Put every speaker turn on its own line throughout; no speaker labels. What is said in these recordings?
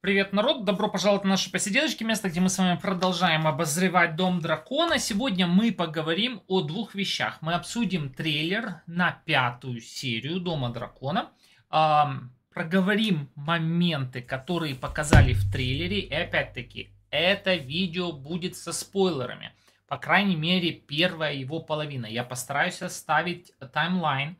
Привет, народ! Добро пожаловать на наши посиделочки, место, где мы с вами продолжаем обозревать Дом Дракона. Сегодня мы поговорим о двух вещах. Мы обсудим трейлер на пятую серию Дома Дракона, эм, проговорим моменты, которые показали в трейлере, и опять-таки, это видео будет со спойлерами. По крайней мере, первая его половина. Я постараюсь оставить таймлайн.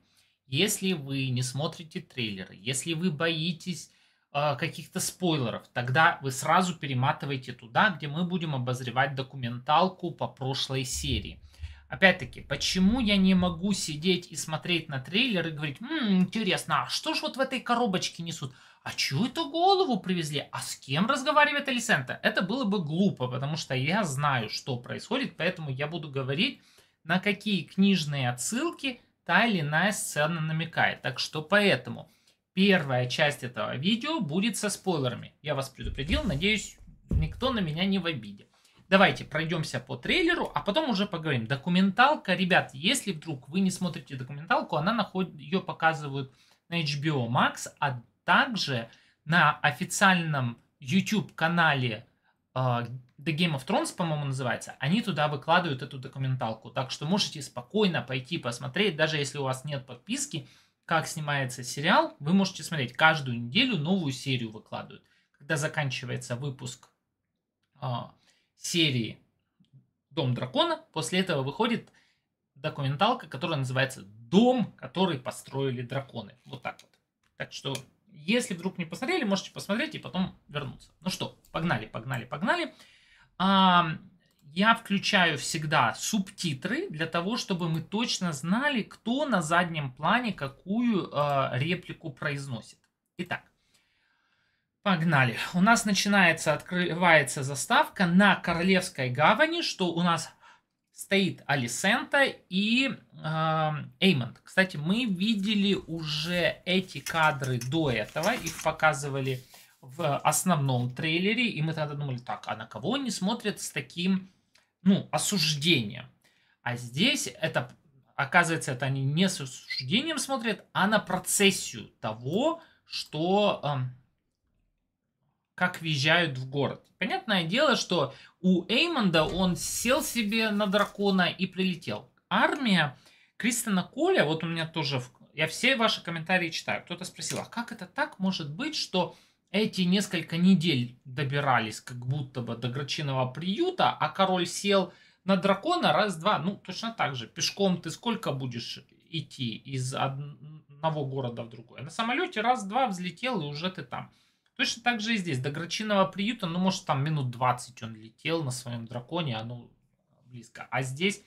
Если вы не смотрите трейлеры, если вы боитесь а, каких-то спойлеров, тогда вы сразу перематываете туда, где мы будем обозревать документалку по прошлой серии. Опять-таки, почему я не могу сидеть и смотреть на трейлер и говорить, «Ммм, интересно, а что же вот в этой коробочке несут? А чью эту голову привезли? А с кем разговаривает Алисента?» Это было бы глупо, потому что я знаю, что происходит, поэтому я буду говорить, на какие книжные отсылки та или иная сцена намекает. Так что поэтому – первая часть этого видео будет со спойлерами. Я вас предупредил, надеюсь, никто на меня не в обиде. Давайте пройдемся по трейлеру, а потом уже поговорим. Документалка, ребят, если вдруг вы не смотрите документалку, она наход... ее показывают на HBO Max, а также на официальном YouTube-канале э, The Game of Thrones, по-моему, называется, они туда выкладывают эту документалку. Так что можете спокойно пойти посмотреть, даже если у вас нет подписки, как снимается сериал, вы можете смотреть каждую неделю новую серию выкладывают. Когда заканчивается выпуск э, серии Дом дракона, после этого выходит документалка, которая называется Дом, который построили драконы. Вот так вот. Так что, если вдруг не посмотрели, можете посмотреть и потом вернуться. Ну что, погнали, погнали, погнали. А, я включаю всегда субтитры для того, чтобы мы точно знали, кто на заднем плане какую э, реплику произносит. Итак, погнали. У нас начинается, открывается заставка на Королевской гавани, что у нас стоит Алисента и э, Эймонд. Кстати, мы видели уже эти кадры до этого, их показывали в основном трейлере, и мы тогда думали, так, а на кого они смотрят с таким ну, осуждение, А здесь это, оказывается, это они не с осуждением смотрят, а на процессию того, что эм, как въезжают в город. Понятное дело, что у Эймонда он сел себе на дракона и прилетел. Армия Кристина Коля, вот у меня тоже, я все ваши комментарии читаю. Кто-то спросил, а как это так может быть, что эти несколько недель добирались как будто бы до Грачиного приюта, а король сел на дракона раз-два, ну, точно так же. Пешком ты сколько будешь идти из одного города в другой? А на самолете раз-два взлетел, и уже ты там. Точно так же и здесь. До Грачиного приюта, ну, может, там минут 20 он летел на своем драконе, оно близко. А здесь,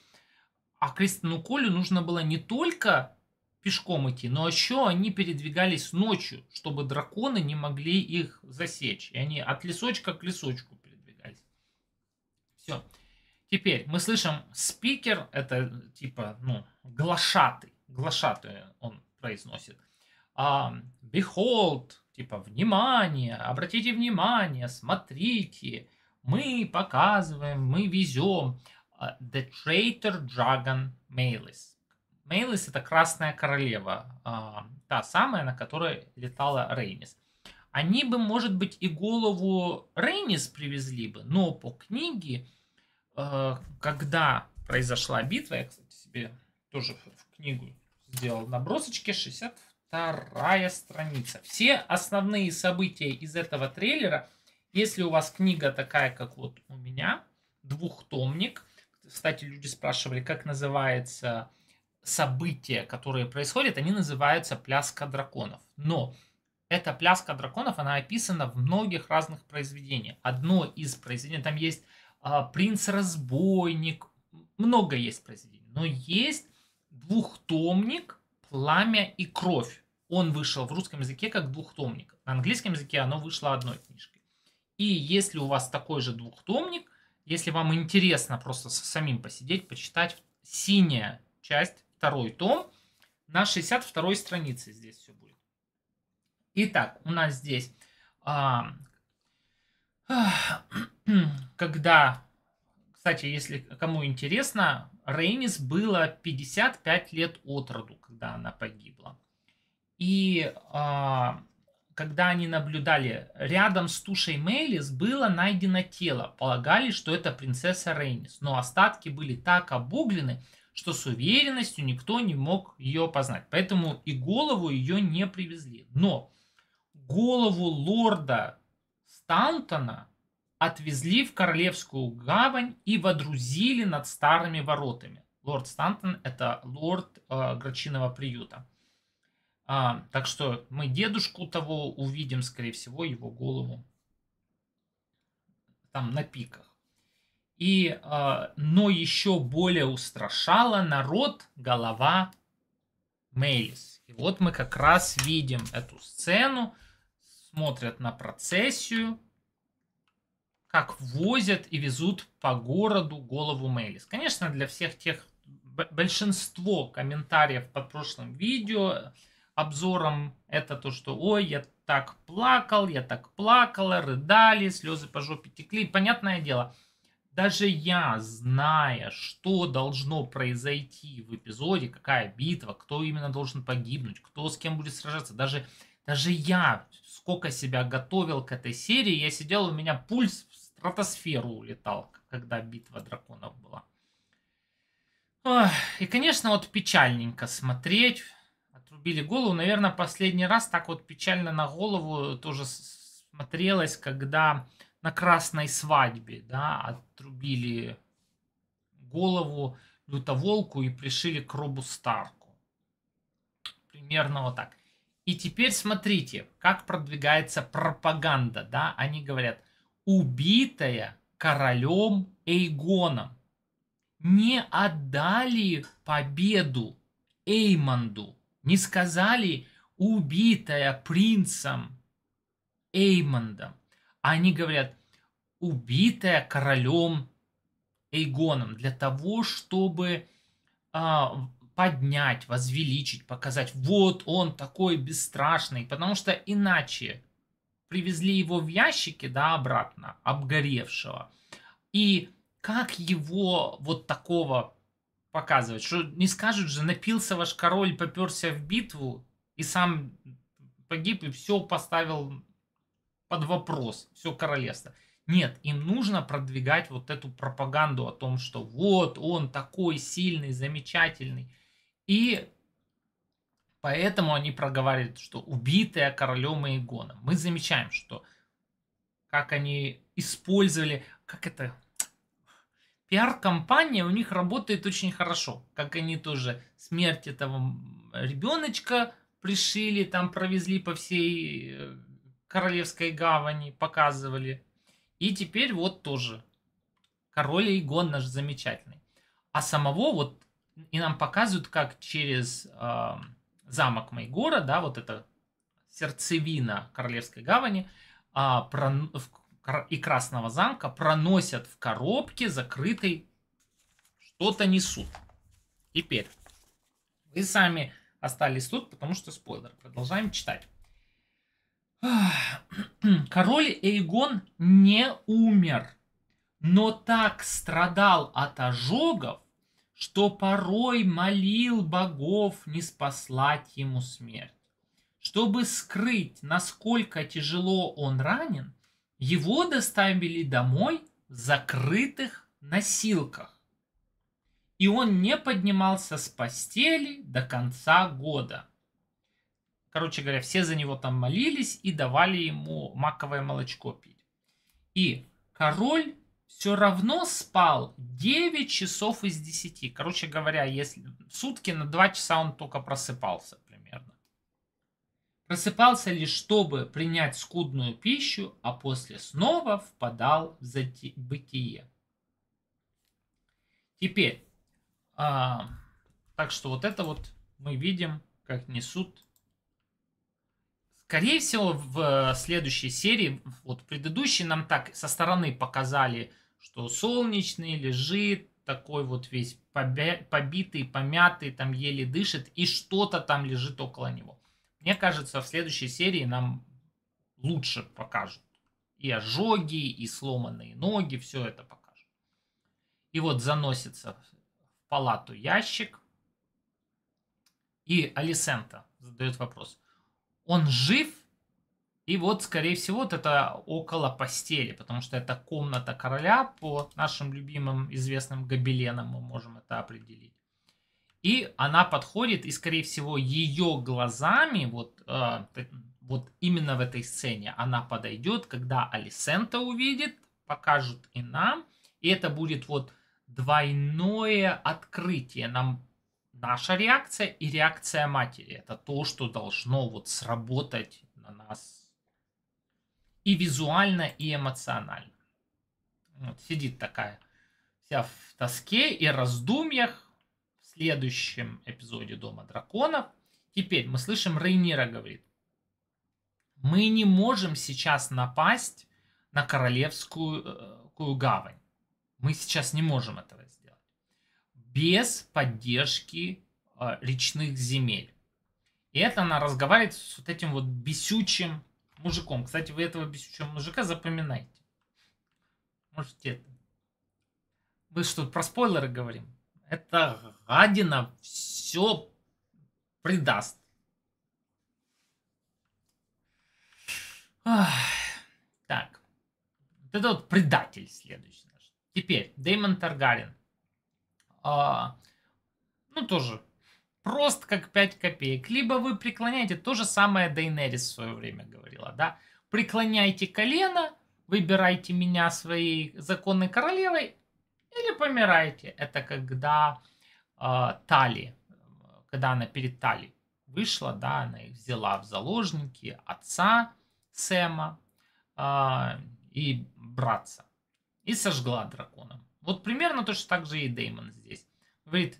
а Кристину Колю нужно было не только пешком идти. Но еще они передвигались ночью, чтобы драконы не могли их засечь. И они от лесочка к лесочку передвигались. Все. Теперь мы слышим спикер, это типа, ну, глашатый. Глашатый он произносит. А, behold, типа, внимание, обратите внимание, смотрите, мы показываем, мы везем. А, The Traitor Dragon Malis Мейлис это Красная Королева, а, та самая, на которой летала Рейнис. Они бы, может быть, и голову Рейнис привезли бы, но по книге, а, когда произошла битва, я, кстати, себе тоже в книгу сделал набросочки, 62-я страница. Все основные события из этого трейлера, если у вас книга такая, как вот у меня, двухтомник, кстати, люди спрашивали, как называется события, которые происходят, они называются пляска драконов. Но эта пляска драконов, она описана в многих разных произведениях. Одно из произведений, там есть э, «Принц-разбойник», много есть произведений, но есть двухтомник «Пламя и кровь». Он вышел в русском языке как двухтомник. На английском языке оно вышло одной книжкой. И если у вас такой же двухтомник, если вам интересно просто самим посидеть, почитать, синяя часть второй том на 62 странице здесь все будет. Итак, у нас здесь, а, когда, кстати, если кому интересно, Рейнис было 55 лет от роду, когда она погибла. И а, когда они наблюдали, рядом с тушей Мейлис было найдено тело. Полагали, что это принцесса Рейнис, но остатки были так обуглены, что с уверенностью никто не мог ее опознать. Поэтому и голову ее не привезли. Но голову лорда Стаунтона отвезли в Королевскую гавань и водрузили над старыми воротами. Лорд Стантон – это лорд э, Грачиного приюта. А, так что мы дедушку того увидим, скорее всего, его голову там на пиках и, э, но еще более устрашала народ голова Мейлис. И вот мы как раз видим эту сцену, смотрят на процессию, как возят и везут по городу голову Мейлис. Конечно, для всех тех, большинство комментариев под прошлым видео обзором это то, что ой, я так плакал, я так плакала, рыдали, слезы по жопе текли. Понятное дело, даже я, зная, что должно произойти в эпизоде, какая битва, кто именно должен погибнуть, кто с кем будет сражаться, даже, даже я, сколько себя готовил к этой серии, я сидел, у меня пульс в стратосферу улетал, когда битва драконов была. и, конечно, вот печальненько смотреть. Отрубили голову. Наверное, последний раз так вот печально на голову тоже смотрелось, когда на красной свадьбе, да, отрубили голову лютоволку и пришили к Робу Старку. Примерно вот так. И теперь смотрите, как продвигается пропаганда, да, они говорят, убитая королем Эйгоном. Не отдали победу Эймонду, не сказали убитая принцем Эймондом они говорят, убитая королем Эйгоном для того, чтобы а, поднять, возвеличить, показать, вот он такой бесстрашный, потому что иначе привезли его в ящике, да, обратно, обгоревшего. И как его вот такого показывать? Что не скажут же, напился ваш король, поперся в битву и сам погиб, и все поставил под вопрос все королевство. Нет, им нужно продвигать вот эту пропаганду о том, что вот он такой сильный, замечательный. И поэтому они проговаривают, что убитые королем и Игоном. Мы замечаем, что как они использовали, как это, пиар-компания у них работает очень хорошо. Как они тоже смерть этого ребеночка пришили, там провезли по всей э, Королевской гавани показывали. И теперь вот тоже. Король Игон наш замечательный. А самого вот и нам показывают, как через э, замок Майгора, да, вот это сердцевина Королевской гавани э, а, про, в, и Красного замка проносят в коробке закрытой что-то несут. Теперь вы сами остались тут, потому что спойлер. Продолжаем читать. Король Эйгон не умер, но так страдал от ожогов, что порой молил богов не спаслать ему смерть. Чтобы скрыть, насколько тяжело он ранен, его доставили домой в закрытых носилках. И он не поднимался с постели до конца года – Короче говоря, все за него там молились и давали ему маковое молочко пить. И король все равно спал 9 часов из 10. Короче говоря, если сутки на 2 часа он только просыпался примерно. Просыпался лишь, чтобы принять скудную пищу, а после снова впадал в зати бытие. Теперь, а, так что вот это вот мы видим, как несут Скорее всего, в э, следующей серии, вот предыдущий нам так со стороны показали, что солнечный лежит, такой вот весь побитый, помятый, там еле дышит, и что-то там лежит около него. Мне кажется, в следующей серии нам лучше покажут. И ожоги, и сломанные ноги, все это покажут. И вот заносится в палату ящик. И Алисента задает вопрос он жив, и вот, скорее всего, вот это около постели, потому что это комната короля, по нашим любимым известным гобеленам мы можем это определить. И она подходит, и, скорее всего, ее глазами, вот, э, вот именно в этой сцене, она подойдет, когда Алисента увидит, покажут и нам, и это будет вот двойное открытие. Нам наша реакция и реакция матери. Это то, что должно вот сработать на нас и визуально, и эмоционально. Вот, сидит такая вся в тоске и раздумьях в следующем эпизоде Дома драконов. Теперь мы слышим, Рейнира говорит, мы не можем сейчас напасть на королевскую э, гавань. Мы сейчас не можем этого сделать без поддержки э, а, речных земель. И это она разговаривает с вот этим вот бесючим мужиком. Кстати, вы этого бесючего мужика запоминайте. может это. Мы что, про спойлеры говорим? Это гадина все придаст. Ах, так. Вот это вот предатель следующий наш. Теперь, Деймон Таргарин а, ну, тоже прост, как 5 копеек. Либо вы преклоняете, то же самое Дейнерис в свое время говорила, да, преклоняйте колено, выбирайте меня своей законной королевой или помирайте. Это когда э, Тали, когда она перед Тали вышла, да, она их взяла в заложники отца Сэма э, и братца и сожгла драконом. Вот примерно точно так же и Деймон здесь. Говорит,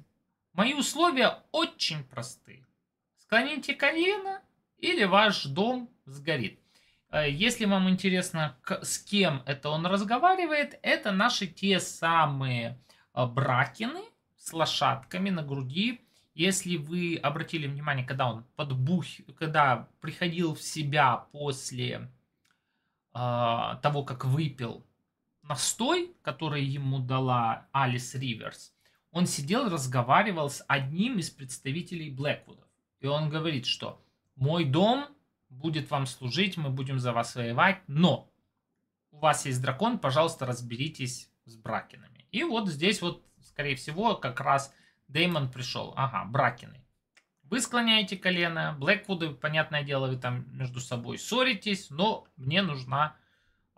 мои условия очень просты. Склоните колено, или ваш дом сгорит. Э, если вам интересно, с кем это он разговаривает, это наши те самые э, бракины с лошадками на груди. Если вы обратили внимание, когда он подбух, когда приходил в себя после э, того, как выпил, настой, который ему дала Алис Риверс, он сидел разговаривал с одним из представителей Блэквудов. И он говорит, что мой дом будет вам служить, мы будем за вас воевать, но у вас есть дракон, пожалуйста, разберитесь с бракинами. И вот здесь вот, скорее всего, как раз Деймон пришел. Ага, бракины. Вы склоняете колено, Блэквуды, понятное дело, вы там между собой ссоритесь, но мне нужна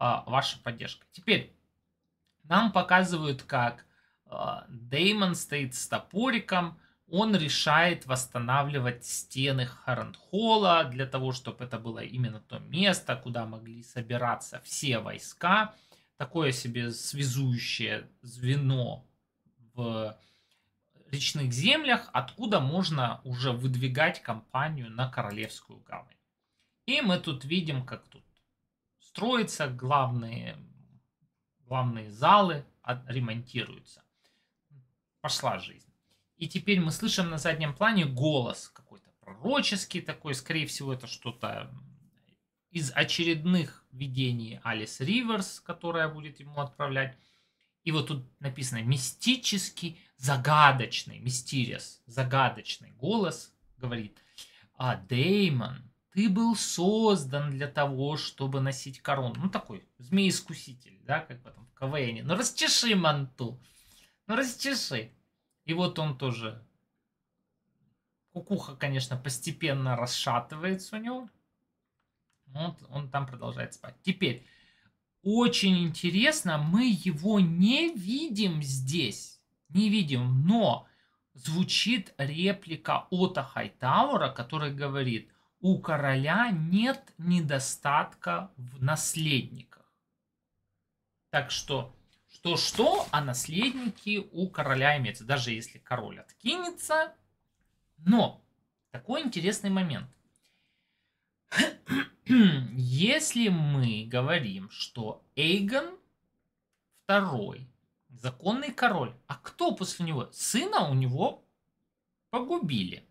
а, ваша поддержка. Теперь нам показывают, как а, Деймон стоит с топориком, он решает восстанавливать стены Харнхола для того, чтобы это было именно то место, куда могли собираться все войска. Такое себе связующее звено в речных землях, откуда можно уже выдвигать компанию на Королевскую гавань. И мы тут видим, как тут строится, главные, главные залы ремонтируются. Пошла жизнь. И теперь мы слышим на заднем плане голос какой-то пророческий такой, скорее всего, это что-то из очередных видений Алис Риверс, которая будет ему отправлять. И вот тут написано «мистический, загадочный», «мистериас», «загадочный» голос говорит. А Деймон ты был создан для того, чтобы носить корону. Ну, такой змей-искуситель, да, как в этом в КВН. Ну, расчеши манту. Ну, расчеши. И вот он тоже... Кукуха, конечно, постепенно расшатывается у него. Вот он там продолжает спать. Теперь, очень интересно, мы его не видим здесь. Не видим, но звучит реплика Ота Хайтаура, который говорит, у короля нет недостатка в наследниках. Так что что-что, а наследники у короля имеются, даже если король откинется. Но такой интересный момент. Если мы говорим, что Эйгон второй законный король, а кто после него? Сына у него погубили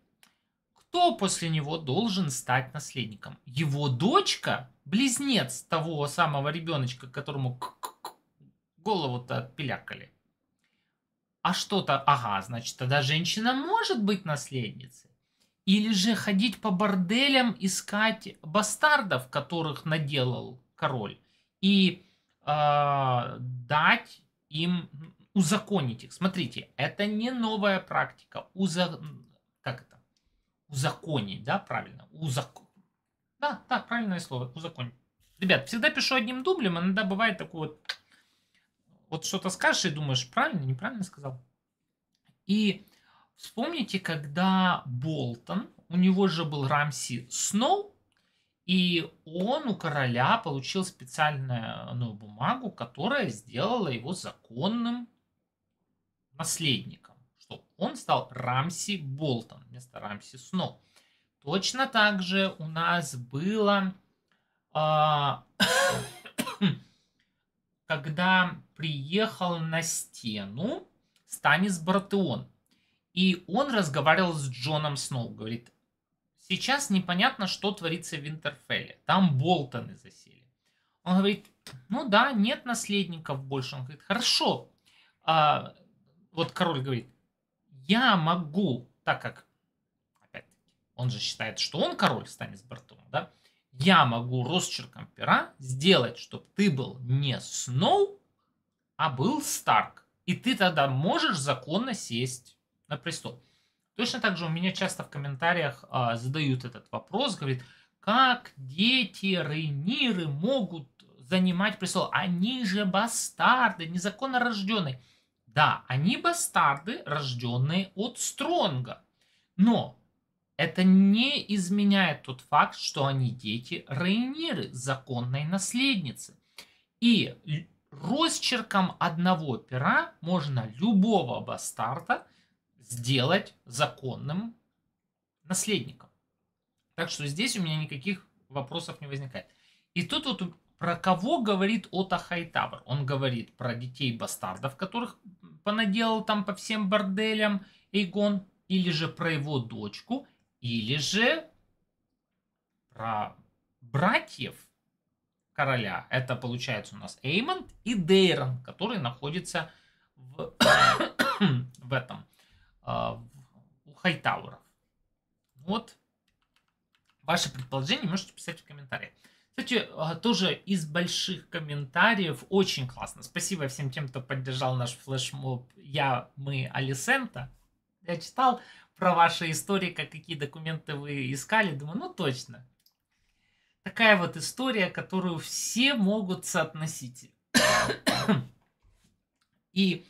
кто после него должен стать наследником. Его дочка, близнец того самого ребеночка, которому голову-то отпилякали. А что-то, ага, значит, тогда женщина может быть наследницей. Или же ходить по борделям, искать бастардов, которых наделал король, и э, дать им, узаконить их. Смотрите, это не новая практика. узак... Как это? узаконить, да, правильно, узаконить. Да, да, правильное слово, узаконить. Ребят, всегда пишу одним дублем, иногда бывает такое вот, вот что-то скажешь и думаешь, правильно, неправильно сказал. И вспомните, когда Болтон, у него же был Рамси Сноу, и он у короля получил специальную ну, бумагу, которая сделала его законным наследником. Он стал Рамси Болтон вместо Рамси Сноу. Точно так же у нас было, а, когда приехал на стену Станис Бартеон. И он разговаривал с Джоном Сноу. Говорит, сейчас непонятно, что творится в Винтерфелле. Там Болтоны засели. Он говорит, ну да, нет наследников больше. Он говорит, хорошо. А, вот король говорит, я могу, так как, опять-таки, он же считает, что он король станет с Бартоном, да, я могу росчерком пера сделать, чтобы ты был не Сноу, а был Старк. И ты тогда можешь законно сесть на престол. Точно так же у меня часто в комментариях а, задают этот вопрос, говорит, как дети Рейниры могут занимать престол? Они же бастарды, незаконно рожденные. Да, они бастарды, рожденные от Стронга. Но это не изменяет тот факт, что они дети Рейниры, законной наследницы. И росчерком одного пера можно любого бастарда сделать законным наследником. Так что здесь у меня никаких вопросов не возникает. И тут вот про кого говорит Ота Хайтавр? Он говорит про детей-бастардов, которых понаделал там по всем борделям Эйгон, или же про его дочку, или же про братьев короля. Это получается у нас Эймонд и Дейрон, которые находятся в, в этом, а, у Хайтауров. Вот ваши предположения можете писать в комментариях. Кстати, а, тоже из больших комментариев очень классно. Спасибо всем тем, кто поддержал наш флешмоб «Я, мы, Алисента». Я читал про ваши истории, как какие документы вы искали. Думаю, ну точно. Такая вот история, которую все могут соотносить. И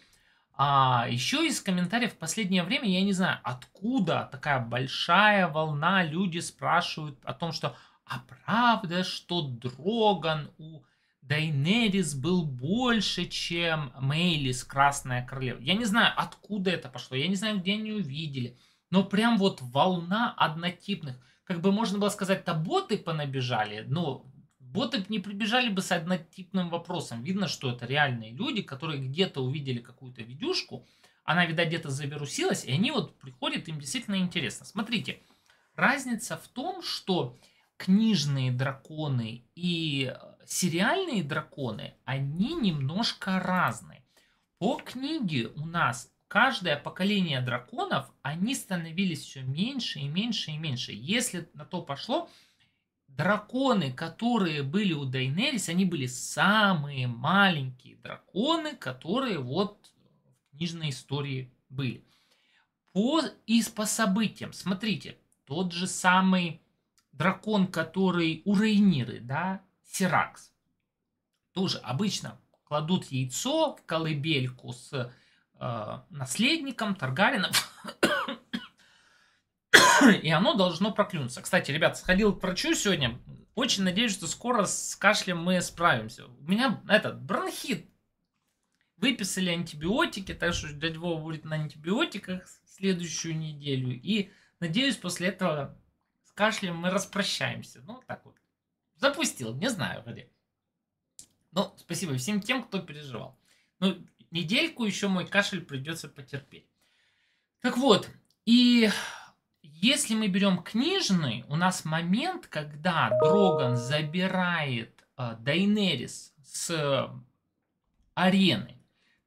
а еще из комментариев в последнее время, я не знаю, откуда такая большая волна, люди спрашивают о том, что а правда, что Дроган у Дайнерис был больше, чем Мейлис Красная Королева. Я не знаю, откуда это пошло, я не знаю, где они увидели. Но прям вот волна однотипных. Как бы можно было сказать, то боты понабежали, но боты не прибежали бы с однотипным вопросом. Видно, что это реальные люди, которые где-то увидели какую-то видюшку, она, видать, где-то завирусилась, и они вот приходят, им действительно интересно. Смотрите, разница в том, что книжные драконы и э, сериальные драконы, они немножко разные. По книге у нас каждое поколение драконов, они становились все меньше и меньше и меньше. Если на то пошло, драконы, которые были у Дейнерис, они были самые маленькие драконы, которые вот в книжной истории были. По, и по событиям, смотрите, тот же самый дракон, который у Рейниры, да, Сиракс, тоже обычно кладут яйцо в колыбельку с э, наследником Таргарином, и оно должно проклюнуться. Кстати, ребят, сходил к врачу сегодня, очень надеюсь, что скоро с кашлем мы справимся. У меня этот бронхит. Выписали антибиотики, так что дядь Вова будет на антибиотиках следующую неделю. И надеюсь, после этого кашлем мы распрощаемся. Ну, вот так вот. Запустил, не знаю, вроде. Ну, спасибо всем тем, кто переживал. Ну, недельку еще мой кашель придется потерпеть. Так вот, и если мы берем книжный, у нас момент, когда Дроган забирает э, Дайнерис с э, арены.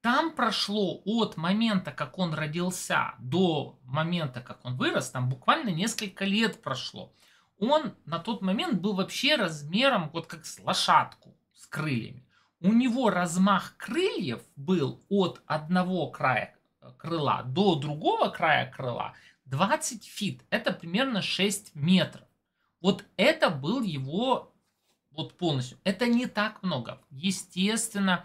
Там прошло от момента, как он родился, до момента, как он вырос, там буквально несколько лет прошло. Он на тот момент был вообще размером вот как с лошадку с крыльями. У него размах крыльев был от одного края э, крыла до другого края крыла 20 фит. Это примерно 6 метров. Вот это был его вот полностью. Это не так много. Естественно,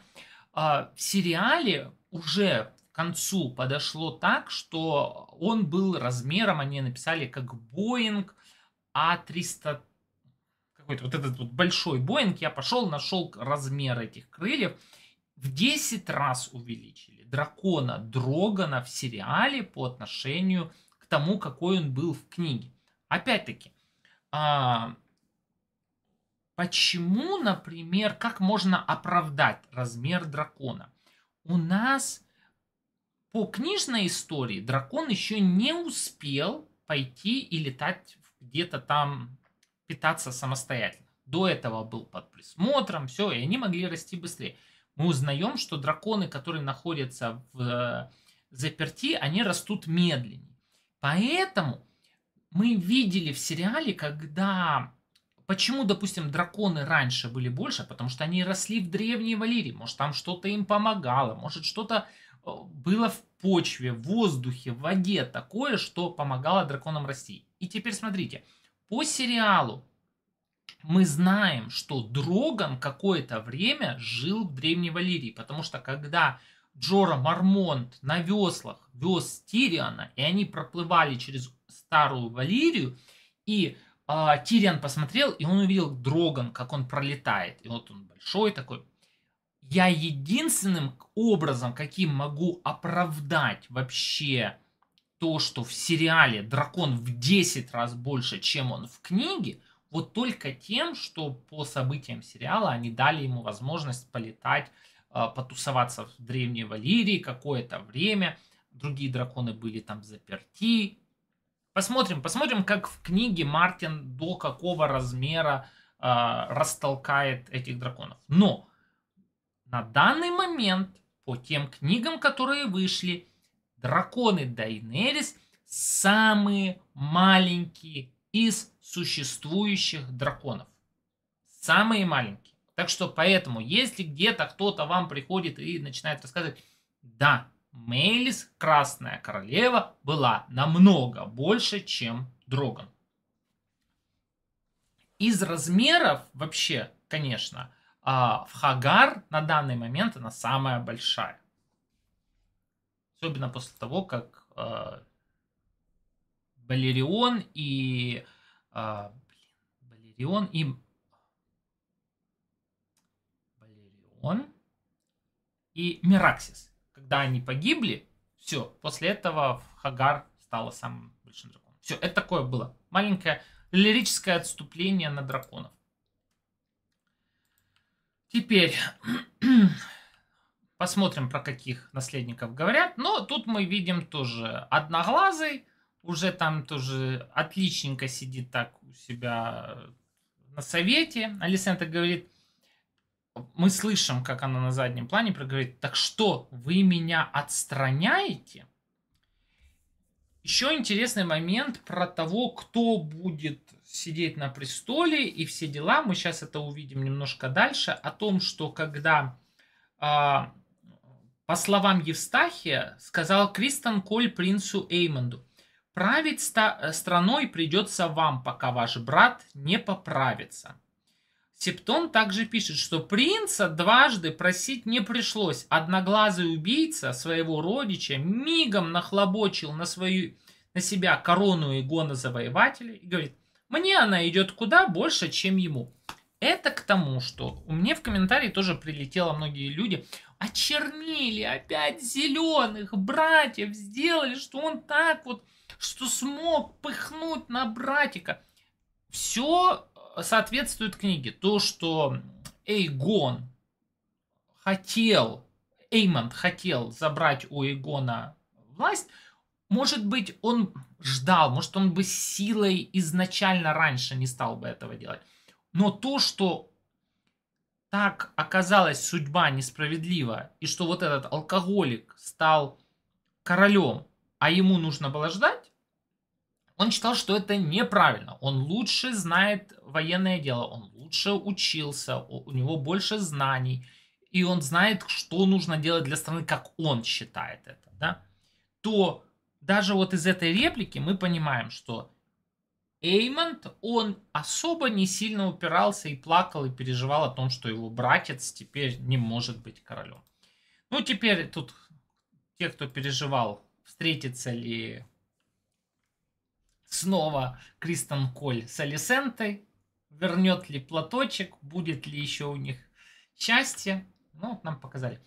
а, в сериале уже к концу подошло так, что он был размером, они написали как Боинг А300, какой-то вот этот вот большой Боинг, я пошел, нашел размер этих крыльев, в 10 раз увеличили дракона Дрогана в сериале по отношению к тому, какой он был в книге. Опять-таки, а, Почему, например, как можно оправдать размер дракона? У нас по книжной истории дракон еще не успел пойти и летать где-то там, питаться самостоятельно. До этого был под присмотром, все, и они могли расти быстрее. Мы узнаем, что драконы, которые находятся в э, заперти, они растут медленнее. Поэтому мы видели в сериале, когда Почему, допустим, драконы раньше были больше? Потому что они росли в Древней Валерии. Может, там что-то им помогало, может, что-то э, было в почве, в воздухе, в воде такое, что помогало драконам расти. И теперь смотрите, по сериалу мы знаем, что Дроган какое-то время жил в Древней Валерии, потому что когда Джора Мармонт на веслах вез Тириана, и они проплывали через Старую Валерию, и а, Тириан посмотрел, и он увидел Дроган, как он пролетает. И вот он большой такой. Я единственным образом, каким могу оправдать вообще то, что в сериале дракон в 10 раз больше, чем он в книге, вот только тем, что по событиям сериала они дали ему возможность полетать, а, потусоваться в Древней Валерии какое-то время. Другие драконы были там заперти, Посмотрим, посмотрим, как в книге Мартин до какого размера э, растолкает этих драконов. Но на данный момент, по тем книгам, которые вышли, драконы Дайнерис самые маленькие из существующих драконов. Самые маленькие. Так что поэтому, если где-то кто-то вам приходит и начинает рассказывать, да, Мейлис, Красная Королева, была намного больше, чем Дроган. Из размеров вообще, конечно, а, в Хагар на данный момент она самая большая. Особенно после того, как а, Балерион и... А, Балерион и... Балерион и Мираксис когда они погибли, все, после этого Хагар стала самым большим драконом. Все, это такое было. Маленькое лирическое отступление на драконов. Теперь посмотрим, про каких наследников говорят. Но тут мы видим тоже одноглазый, уже там тоже отличненько сидит так у себя на совете. Алисента говорит, мы слышим, как она на заднем плане проговорит, так что вы меня отстраняете? Еще интересный момент про того, кто будет сидеть на престоле и все дела. Мы сейчас это увидим немножко дальше. О том, что когда, а, по словам Евстахия, сказал Кристен Коль принцу Эймонду, «Править э, страной придется вам, пока ваш брат не поправится». Септон также пишет, что принца дважды просить не пришлось. Одноглазый убийца своего родича мигом нахлобочил на, свою, на себя корону игона завоевателя и говорит, мне она идет куда больше, чем ему. Это к тому, что у меня в комментарии тоже прилетело многие люди. Очернили опять зеленых братьев, сделали, что он так вот, что смог пыхнуть на братика. Все соответствует книге. То, что Эйгон хотел, Эймонд хотел забрать у Эйгона власть, может быть, он ждал, может, он бы силой изначально раньше не стал бы этого делать. Но то, что так оказалась судьба несправедлива, и что вот этот алкоголик стал королем, а ему нужно было ждать, он считал, что это неправильно. Он лучше знает военное дело, он лучше учился, у него больше знаний, и он знает, что нужно делать для страны, как он считает это, да? То даже вот из этой реплики мы понимаем, что Эймонд, он особо не сильно упирался и плакал, и переживал о том, что его братец теперь не может быть королем. Ну, теперь тут те, кто переживал, встретится ли снова Кристен Коль с Алисентой. Вернет ли платочек, будет ли еще у них счастье. Ну, вот нам показали.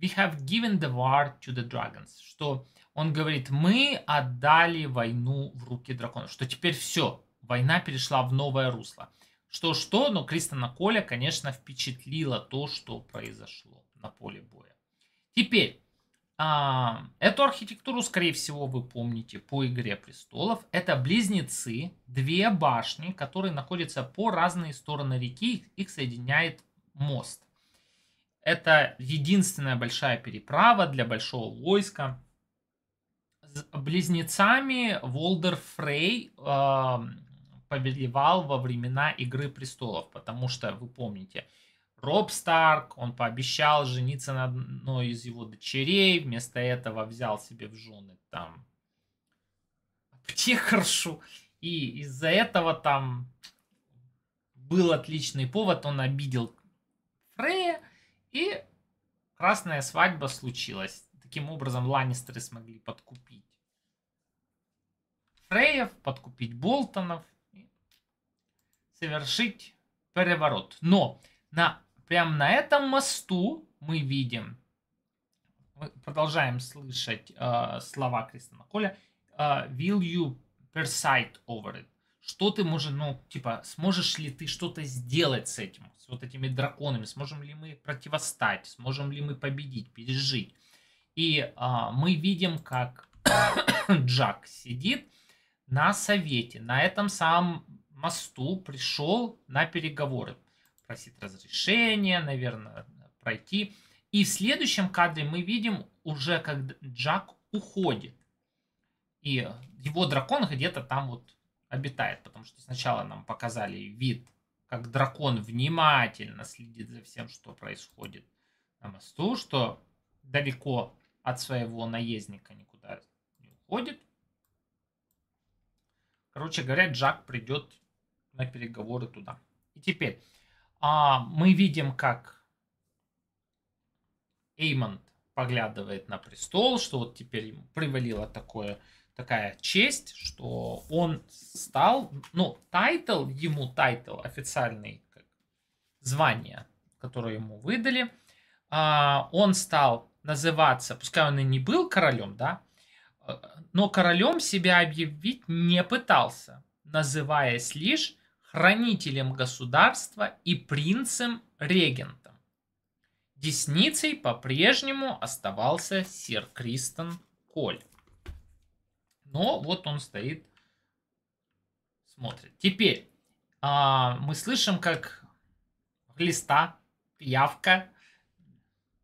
We have given the war to the dragons. Что он говорит, мы отдали войну в руки драконов. Что теперь все, война перешла в новое русло. Что-что, но Кристона Коля, конечно, впечатлило то, что произошло на поле боя. Теперь а, эту архитектуру, скорее всего, вы помните по «Игре престолов». Это близнецы, две башни, которые находятся по разные стороны реки, их соединяет мост. Это единственная большая переправа для большого войска. С близнецами Волдер Фрей э, повелевал во времена «Игры престолов», потому что, вы помните, Роб Старк, он пообещал жениться на одной из его дочерей, вместо этого взял себе в жены там аптекаршу, и из-за этого там был отличный повод, он обидел Фрея, и красная свадьба случилась. Таким образом, Ланнистеры смогли подкупить Фреев, подкупить Болтонов, совершить переворот. Но на прямо на этом мосту мы видим, мы продолжаем слышать э, слова Кристона Коля, э, will you preside over it? Что ты можешь, ну, типа, сможешь ли ты что-то сделать с этим, с вот этими драконами? Сможем ли мы противостать? Сможем ли мы победить, пережить? И э, мы видим, как Джак сидит на совете, на этом самом мосту пришел на переговоры попросить разрешения, наверное, пройти. И в следующем кадре мы видим уже, как Джак уходит. И его дракон где-то там вот обитает, потому что сначала нам показали вид, как дракон внимательно следит за всем, что происходит на мосту, что далеко от своего наездника никуда не уходит. Короче говоря, Джак придет на переговоры туда. И теперь а мы видим, как Эймонд поглядывает на престол, что вот теперь ему привалила такое, такая честь, что он стал, ну, тайтл, ему тайтл официальный, как, звание, которое ему выдали, а, он стал называться, пускай он и не был королем, да, э, но королем себя объявить не пытался, называясь лишь хранителем государства и принцем-регентом. Десницей по-прежнему оставался сэр Кристен Коль. Но вот он стоит, смотрит. Теперь а, мы слышим, как глиста пиявка,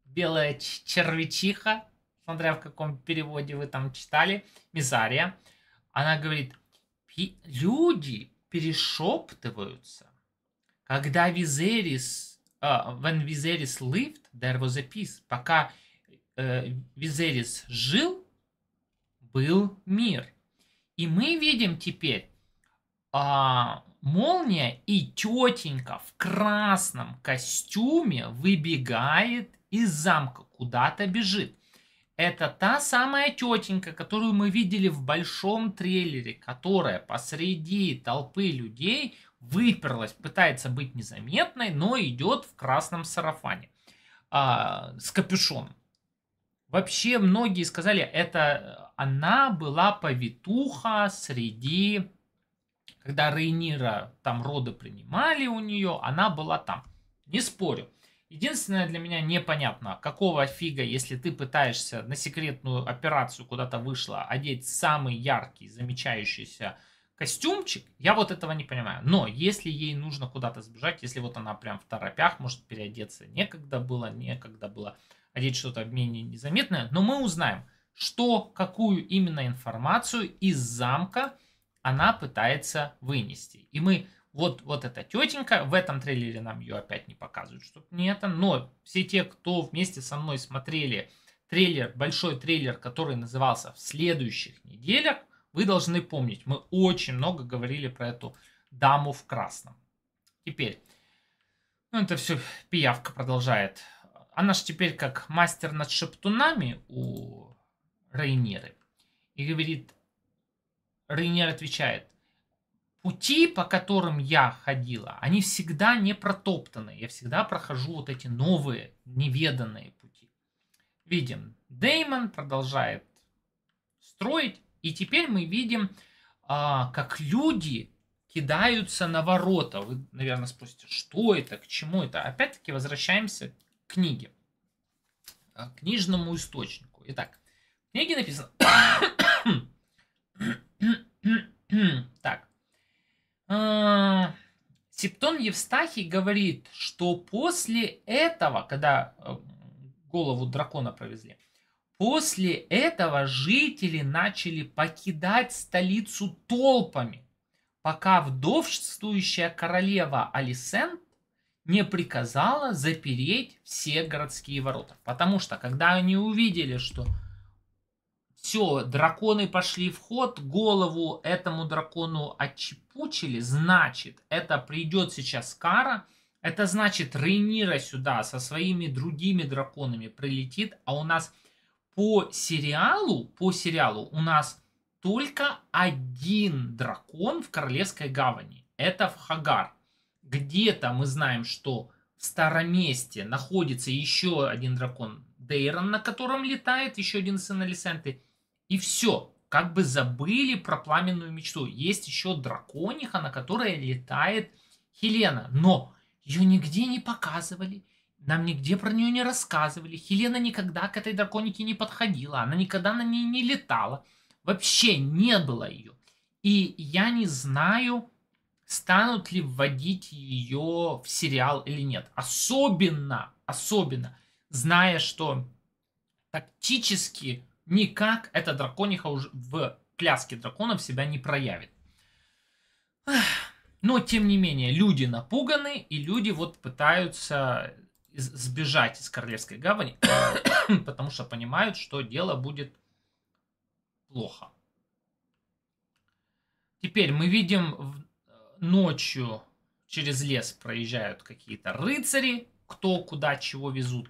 белая червячиха, смотря в каком переводе вы там читали, мизария, она говорит, люди перешептываются. Когда Визерис, uh, when Визерис lived, there was a peace. Пока uh, Визерис жил, был мир. И мы видим теперь uh, молния и тетенька в красном костюме выбегает из замка, куда-то бежит это та самая тетенька, которую мы видели в большом трейлере, которая посреди толпы людей выперлась, пытается быть незаметной, но идет в красном сарафане а, с капюшоном. Вообще многие сказали, это э, она была повитуха среди, когда Рейнира там роды принимали у нее, она была там. Не спорю. Единственное для меня непонятно, какого фига, если ты пытаешься на секретную операцию куда-то вышла одеть самый яркий, замечающийся костюмчик, я вот этого не понимаю. Но если ей нужно куда-то сбежать, если вот она прям в торопях, может переодеться некогда было, некогда было одеть что-то менее незаметное, но мы узнаем, что, какую именно информацию из замка она пытается вынести. И мы вот, вот эта тетенька, в этом трейлере нам ее опять не показывают, чтобы не это, но все те, кто вместе со мной смотрели трейлер, большой трейлер, который назывался «В следующих неделях», вы должны помнить, мы очень много говорили про эту даму в красном. Теперь, ну это все пиявка продолжает. Она же теперь как мастер над шептунами у Рейниры. И говорит, Рейнер отвечает – пути, по которым я ходила, они всегда не протоптаны. Я всегда прохожу вот эти новые, неведанные пути. Видим, Деймон продолжает строить. И теперь мы видим, а, как люди кидаются на ворота. Вы, наверное, спросите, что это, к чему это? Опять-таки возвращаемся к книге, а, к книжному источнику. Итак, в книге написано... так, а, Септон Евстахий говорит, что после этого, когда э, голову дракона провезли, после этого жители начали покидать столицу толпами, пока вдовствующая королева Алисент не приказала запереть все городские ворота. Потому что, когда они увидели, что все, драконы пошли в ход, голову этому дракону отчепучили, значит, это придет сейчас кара, это значит, Рейнира сюда со своими другими драконами прилетит, а у нас по сериалу, по сериалу у нас только один дракон в Королевской гавани. Это в Хагар. Где-то мы знаем, что в старом месте находится еще один дракон Дейрон, на котором летает еще один сын Алисенты. И все. Как бы забыли про пламенную мечту. Есть еще дракониха, на которой летает Хелена. Но ее нигде не показывали. Нам нигде про нее не рассказывали. Хелена никогда к этой драконике не подходила. Она никогда на ней не летала. Вообще не было ее. И я не знаю, станут ли вводить ее в сериал или нет. Особенно, особенно, зная, что тактически никак эта дракониха уже в пляске драконов себя не проявит. Но, тем не менее, люди напуганы, и люди вот пытаются сбежать из Королевской гавани, потому что понимают, что дело будет плохо. Теперь мы видим ночью через лес проезжают какие-то рыцари, кто куда чего везут,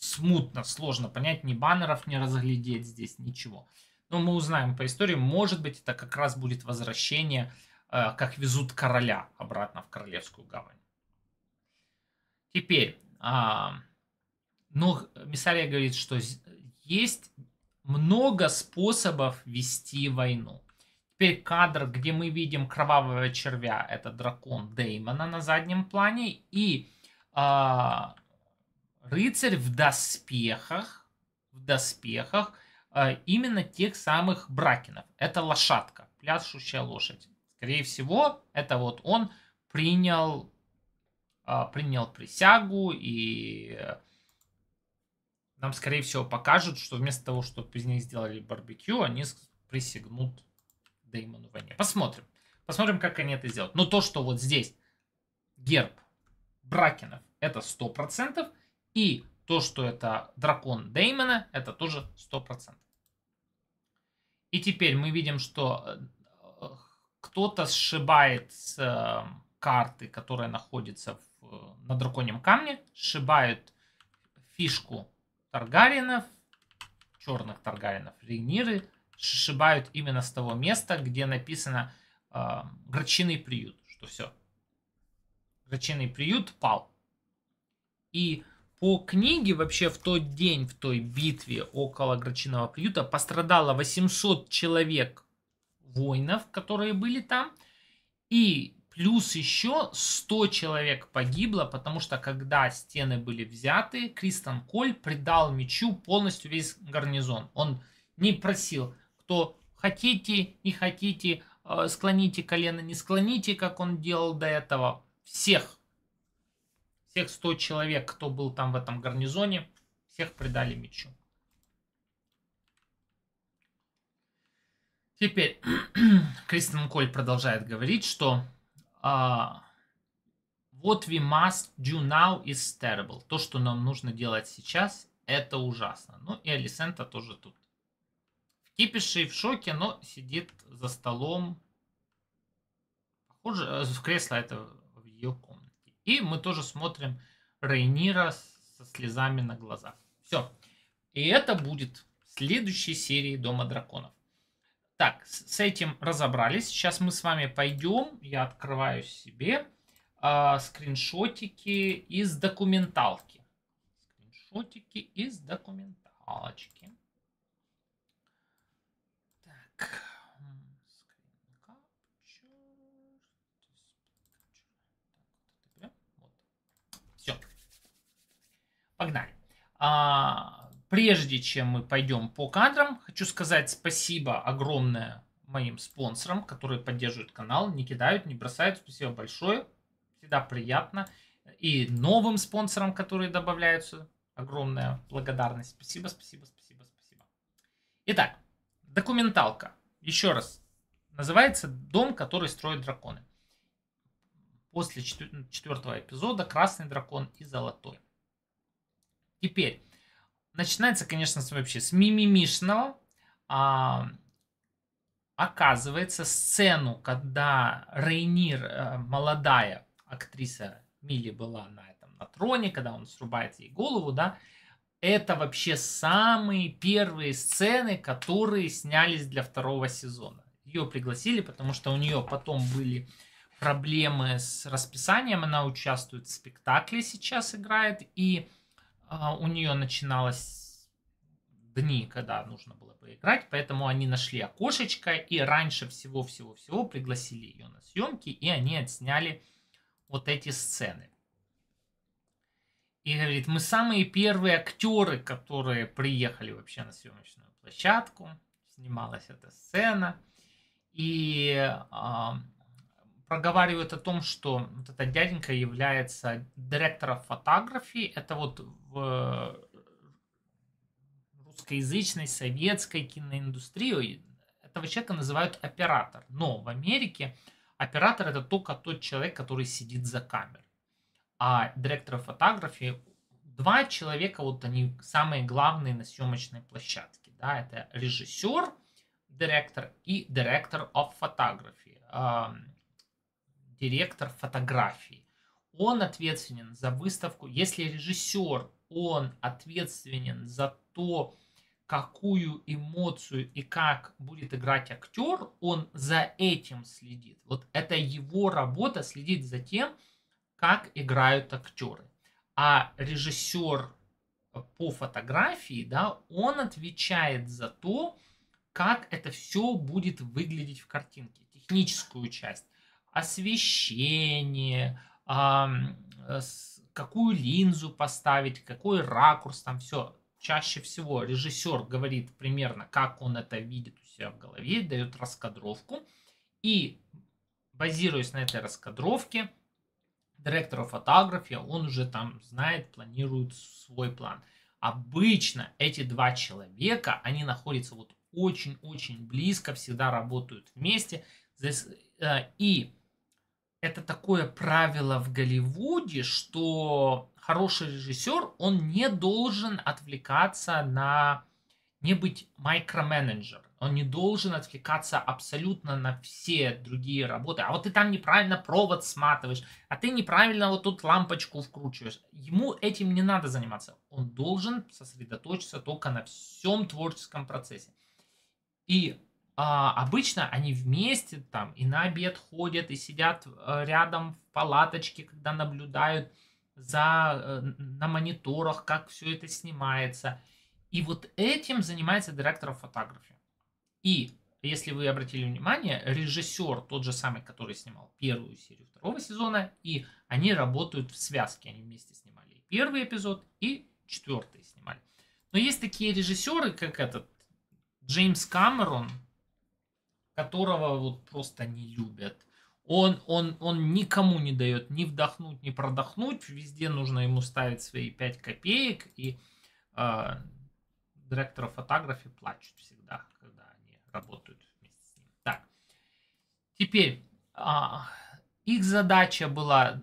смутно, сложно понять, ни баннеров не разглядеть здесь, ничего. Но мы узнаем по истории, может быть, это как раз будет возвращение, э, как везут короля обратно в Королевскую гавань. Теперь, э, но Миссария говорит, что есть много способов вести войну. Теперь кадр, где мы видим кровавого червя, это дракон Деймона на заднем плане, и а, рыцарь в доспехах, в доспехах а, именно тех самых бракинов. Это лошадка, пляшущая лошадь. Скорее всего, это вот он принял, а, принял присягу и э, нам, скорее всего, покажут, что вместо того, чтобы из них сделали барбекю, они присягнут Деймону войне. Посмотрим. Посмотрим, как они это сделают. Но то, что вот здесь герб Бракенов, это 100%. И то, что это дракон Деймона, это тоже 100%. И теперь мы видим, что э, кто-то сшибает с э, карты, которая находится в, э, на драконьем камне, сшибает фишку Таргариенов, черных Таргариенов, Регниры, сшибают именно с того места, где написано э, «Грачиный приют», что все. Грачиный приют пал. И по книге вообще в тот день, в той битве около Грачиного приюта пострадало 800 человек воинов, которые были там. И плюс еще 100 человек погибло, потому что когда стены были взяты, Кристан Коль придал мечу полностью весь гарнизон. Он не просил, кто хотите, не хотите, э, склоните колено, не склоните, как он делал до этого. Всех всех 100 человек, кто был там в этом гарнизоне, всех предали мечу. Теперь Кристен Коль продолжает говорить, что uh, а, what we must do now is terrible. То, что нам нужно делать сейчас, это ужасно. Ну и Алисента тоже тут. В кипише и в шоке, но сидит за столом. Похоже, э, в кресло это в ее комнате. И мы тоже смотрим Рейнира со слезами на глазах. Все. И это будет следующей серии Дома Драконов. Так, с этим разобрались. Сейчас мы с вами пойдем. Я открываю себе э, скриншотики из документалки. Скриншотики из документалочки. Погнали. А, прежде чем мы пойдем по кадрам, хочу сказать спасибо огромное моим спонсорам, которые поддерживают канал, не кидают, не бросают. Спасибо большое. Всегда приятно. И новым спонсорам, которые добавляются, огромная благодарность. Спасибо, спасибо, спасибо, спасибо. Итак, документалка. Еще раз. Называется «Дом, который строит драконы». После четвертого эпизода «Красный дракон» и «Золотой». Теперь, начинается, конечно, вообще с мимимишного. А, оказывается, сцену, когда Рейнир, э, молодая актриса Милли была на этом на троне, когда он срубает ей голову, да, это вообще самые первые сцены, которые снялись для второго сезона. Ее пригласили, потому что у нее потом были проблемы с расписанием, она участвует в спектакле сейчас играет, и а, у нее начиналось дни, когда нужно было поиграть, поэтому они нашли окошечко и раньше всего-всего-всего пригласили ее на съемки, и они отсняли вот эти сцены. И говорит, мы самые первые актеры, которые приехали вообще на съемочную площадку, снималась эта сцена, и а, проговаривают о том, что вот эта дяденька является директором фотографии. Это вот в э, русскоязычной советской киноиндустрии этого человека называют оператор. Но в Америке оператор это только тот человек, который сидит за камерой. А директора фотографии два человека, вот они самые главные на съемочной площадке. Да, это режиссер, директор и директор of photography директор фотографии. Он ответственен за выставку. Если режиссер, он ответственен за то, какую эмоцию и как будет играть актер, он за этим следит. Вот это его работа следить за тем, как играют актеры. А режиссер по фотографии, да, он отвечает за то, как это все будет выглядеть в картинке, техническую часть освещение, э, какую линзу поставить, какой ракурс, там все. Чаще всего режиссер говорит примерно, как он это видит у себя в голове, дает раскадровку. И базируясь на этой раскадровке, директора фотографии, он уже там знает, планирует свой план. Обычно эти два человека, они находятся вот очень-очень близко, всегда работают вместе. Э, и это такое правило в Голливуде, что хороший режиссер, он не должен отвлекаться на... не быть микроменеджер. Он не должен отвлекаться абсолютно на все другие работы. А вот ты там неправильно провод сматываешь, а ты неправильно вот тут лампочку вкручиваешь. Ему этим не надо заниматься. Он должен сосредоточиться только на всем творческом процессе. И а, обычно они вместе там и на обед ходят, и сидят э, рядом в палаточке, когда наблюдают за, э, на мониторах, как все это снимается. И вот этим занимается директор фотографии. И если вы обратили внимание, режиссер тот же самый, который снимал первую серию второго сезона, и они работают в связке. Они вместе снимали и первый эпизод, и четвертый снимали. Но есть такие режиссеры, как этот Джеймс Камерон, которого вот просто не любят. Он, он, он никому не дает ни вдохнуть, ни продохнуть. Везде нужно ему ставить свои 5 копеек. И э, а, директора фотографии плачут всегда, когда они работают вместе с ним. Так, теперь э, их задача была,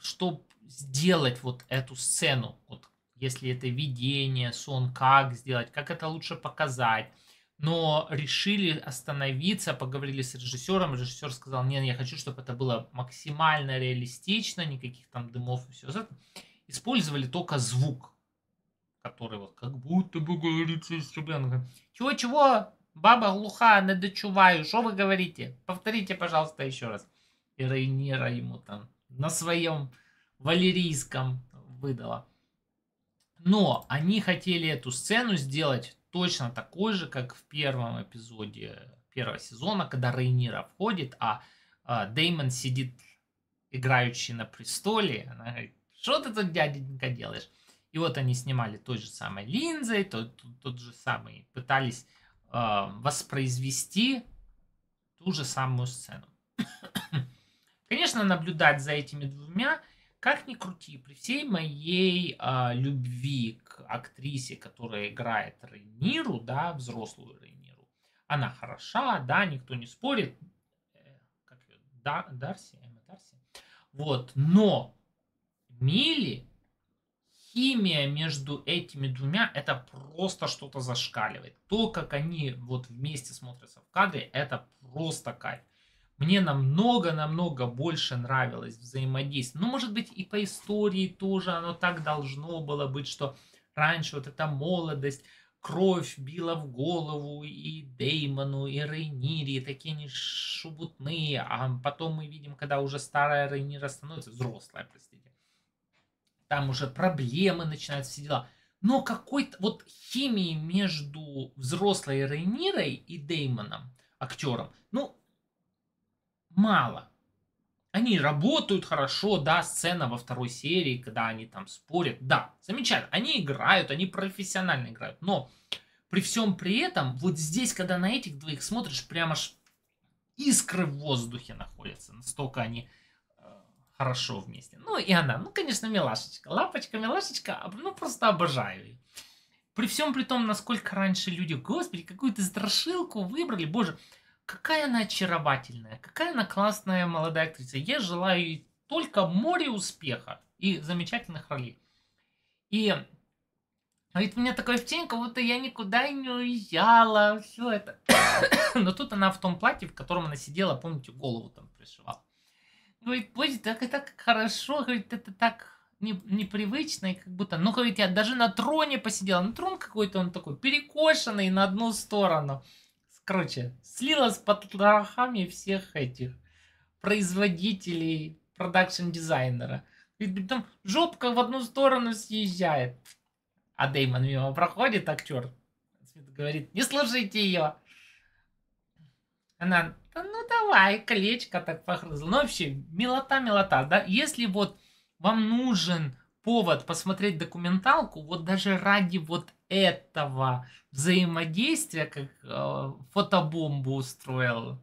чтобы сделать вот эту сцену, вот если это видение, сон, как сделать, как это лучше показать, но решили остановиться, поговорили с режиссером, режиссер сказал, нет, я хочу, чтобы это было максимально реалистично, никаких там дымов и все это. Использовали только звук, который вот как будто бы говорится из Чего-чего, баба глуха, не дочуваю, что вы говорите? Повторите, пожалуйста, еще раз. И Рейнира ему там на своем валерийском выдала. Но они хотели эту сцену сделать точно такой же, как в первом эпизоде первого сезона, когда Рейнира входит, а э, а, Деймон сидит, играющий на престоле. Она говорит, что ты тут, дяденька, делаешь? И вот они снимали той же самой линзой, тот, тот, тот же самый, пытались э, воспроизвести ту же самую сцену. Конечно, наблюдать за этими двумя как ни крути, при всей моей а, любви к актрисе, которая играет Рейниру, да, взрослую Рейниру, она хороша, да, никто не спорит, э, как ее, да, Дарси, Эмма Дарси, вот, но мили химия между этими двумя, это просто что-то зашкаливает. То, как они вот вместе смотрятся в кадре, это просто кайф. Мне намного-намного больше нравилось взаимодействие. Ну, может быть, и по истории тоже оно так должно было быть, что раньше вот эта молодость, кровь била в голову и Деймону, и Рейнире, такие они шубутные, а потом мы видим, когда уже старая Рейнира становится взрослая, простите. Там уже проблемы начинают все дела. Но какой-то вот химии между взрослой Рейнирой и Деймоном, актером, ну, мало. Они работают хорошо, да, сцена во второй серии, когда они там спорят, да, замечательно. Они играют, они профессионально играют, но при всем при этом, вот здесь, когда на этих двоих смотришь, прямо аж искры в воздухе находятся, настолько они э, хорошо вместе. Ну и она, ну конечно, милашечка, лапочка, милашечка, а, ну просто обожаю ее. При всем при том, насколько раньше люди, господи, какую-то страшилку выбрали, боже, Какая она очаровательная, какая она классная молодая актриса. Я желаю ей только море успеха и замечательных ролей. И говорит а ведь у меня такое впечатление, как будто я никуда не уезжала, все это. Но тут она в том платье, в котором она сидела, помните, голову там пришивала. Говорит, боже, так и так хорошо, говорит, это так непривычно, и как будто, ну, говорит, я даже на троне посидела. На ну, трон какой-то он такой, перекошенный на одну сторону короче, слила с потрохами всех этих производителей, продакшн-дизайнера. И там жопка в одну сторону съезжает. А Деймон мимо проходит, актер. Смит говорит, не слушайте ее. Она, да ну давай, колечко так похрызла. Ну вообще, милота-милота, да? Если вот вам нужен повод посмотреть документалку, вот даже ради вот этого взаимодействия, как э, фотобомбу устроил.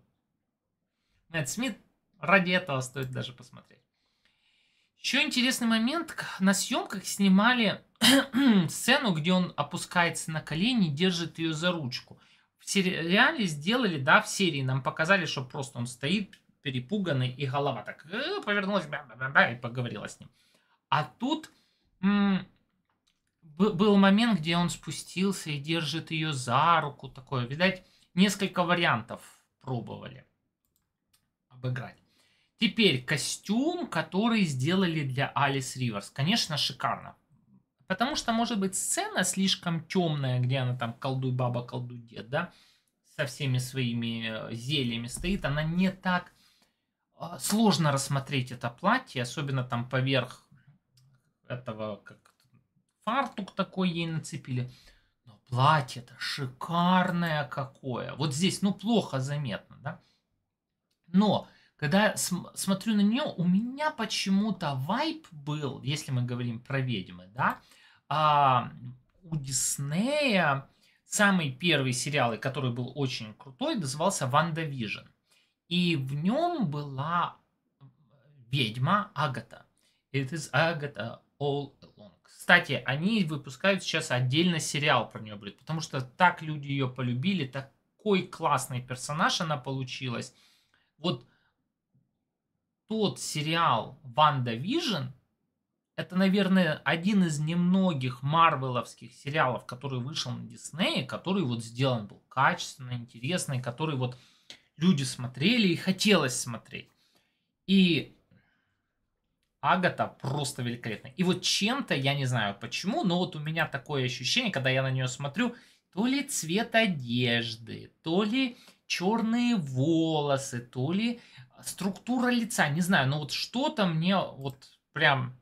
Мэтт Смит, ради этого стоит даже посмотреть. Еще интересный момент, на съемках снимали сцену, где он опускается на колени держит ее за ручку. В сериале сделали, да, в серии нам показали, что просто он стоит перепуганный и голова так э, повернулась и поговорила с ним. А тут был момент, где он спустился и держит ее за руку. Такое, видать, несколько вариантов пробовали обыграть. Теперь костюм, который сделали для Алис Риверс. Конечно, шикарно. Потому что, может быть, сцена слишком темная, где она там колдуй баба, колдуй дед, да, со всеми своими э, зельями стоит, она не так а, сложно рассмотреть это платье, особенно там поверх этого, как фартук такой ей нацепили. Но платье-то шикарное какое. Вот здесь, ну, плохо заметно, да? Но когда я см- смотрю на нее, у меня почему-то вайп был, если мы говорим про ведьмы, да, а, у Диснея самый первый сериал, который был очень крутой, назывался «Ванда Вижн». И в нем была ведьма Агата. It is Агата all кстати, они выпускают сейчас отдельно сериал про нее будет, потому что так люди ее полюбили, такой классный персонаж она получилась. Вот тот сериал «Ванда Вижн», это, наверное, один из немногих марвеловских сериалов, который вышел на Диснее, который вот сделан был качественно, интересный, который вот люди смотрели и хотелось смотреть. И Агата просто великолепна. И вот чем-то, я не знаю почему, но вот у меня такое ощущение, когда я на нее смотрю, то ли цвет одежды, то ли черные волосы, то ли структура лица, не знаю, но вот что-то мне вот прям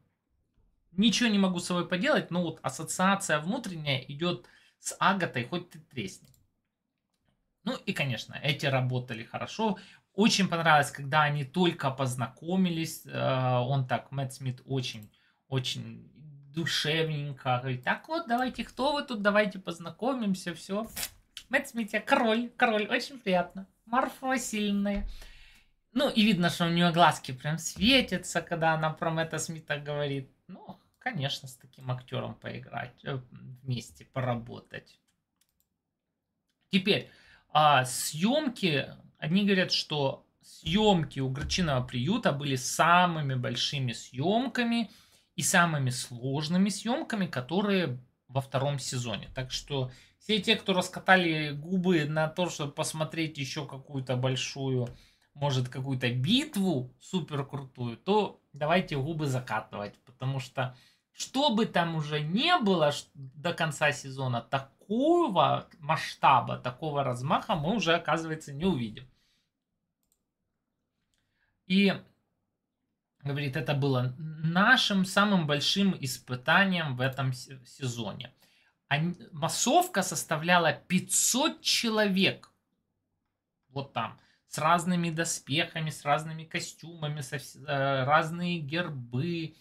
ничего не могу с собой поделать, но вот ассоциация внутренняя идет с Агатой, хоть ты тресни. Ну и, конечно, эти работали хорошо. Очень понравилось, когда они только познакомились. Э, он так, Мэтт Смит очень, очень душевненько говорит, так вот, давайте, кто вы тут, давайте познакомимся, все. Мэтт Смит, я король, король, очень приятно. Марфа Васильевна. Ну, и видно, что у нее глазки прям светятся, когда она про Мэтта Смита говорит. Ну, конечно, с таким актером поиграть, э, вместе поработать. Теперь, а, съемки Одни говорят, что съемки у Грачиного приюта были самыми большими съемками и самыми сложными съемками, которые во втором сезоне. Так что все те, кто раскатали губы на то, чтобы посмотреть еще какую-то большую, может, какую-то битву супер крутую, то давайте губы закатывать, потому что что бы там уже не было до конца сезона, такого масштаба, такого размаха мы уже, оказывается, не увидим. И говорит, это было нашим самым большим испытанием в этом сезоне. массовка составляла 500 человек. Вот там. С разными доспехами, с разными костюмами, со, э, разные гербы,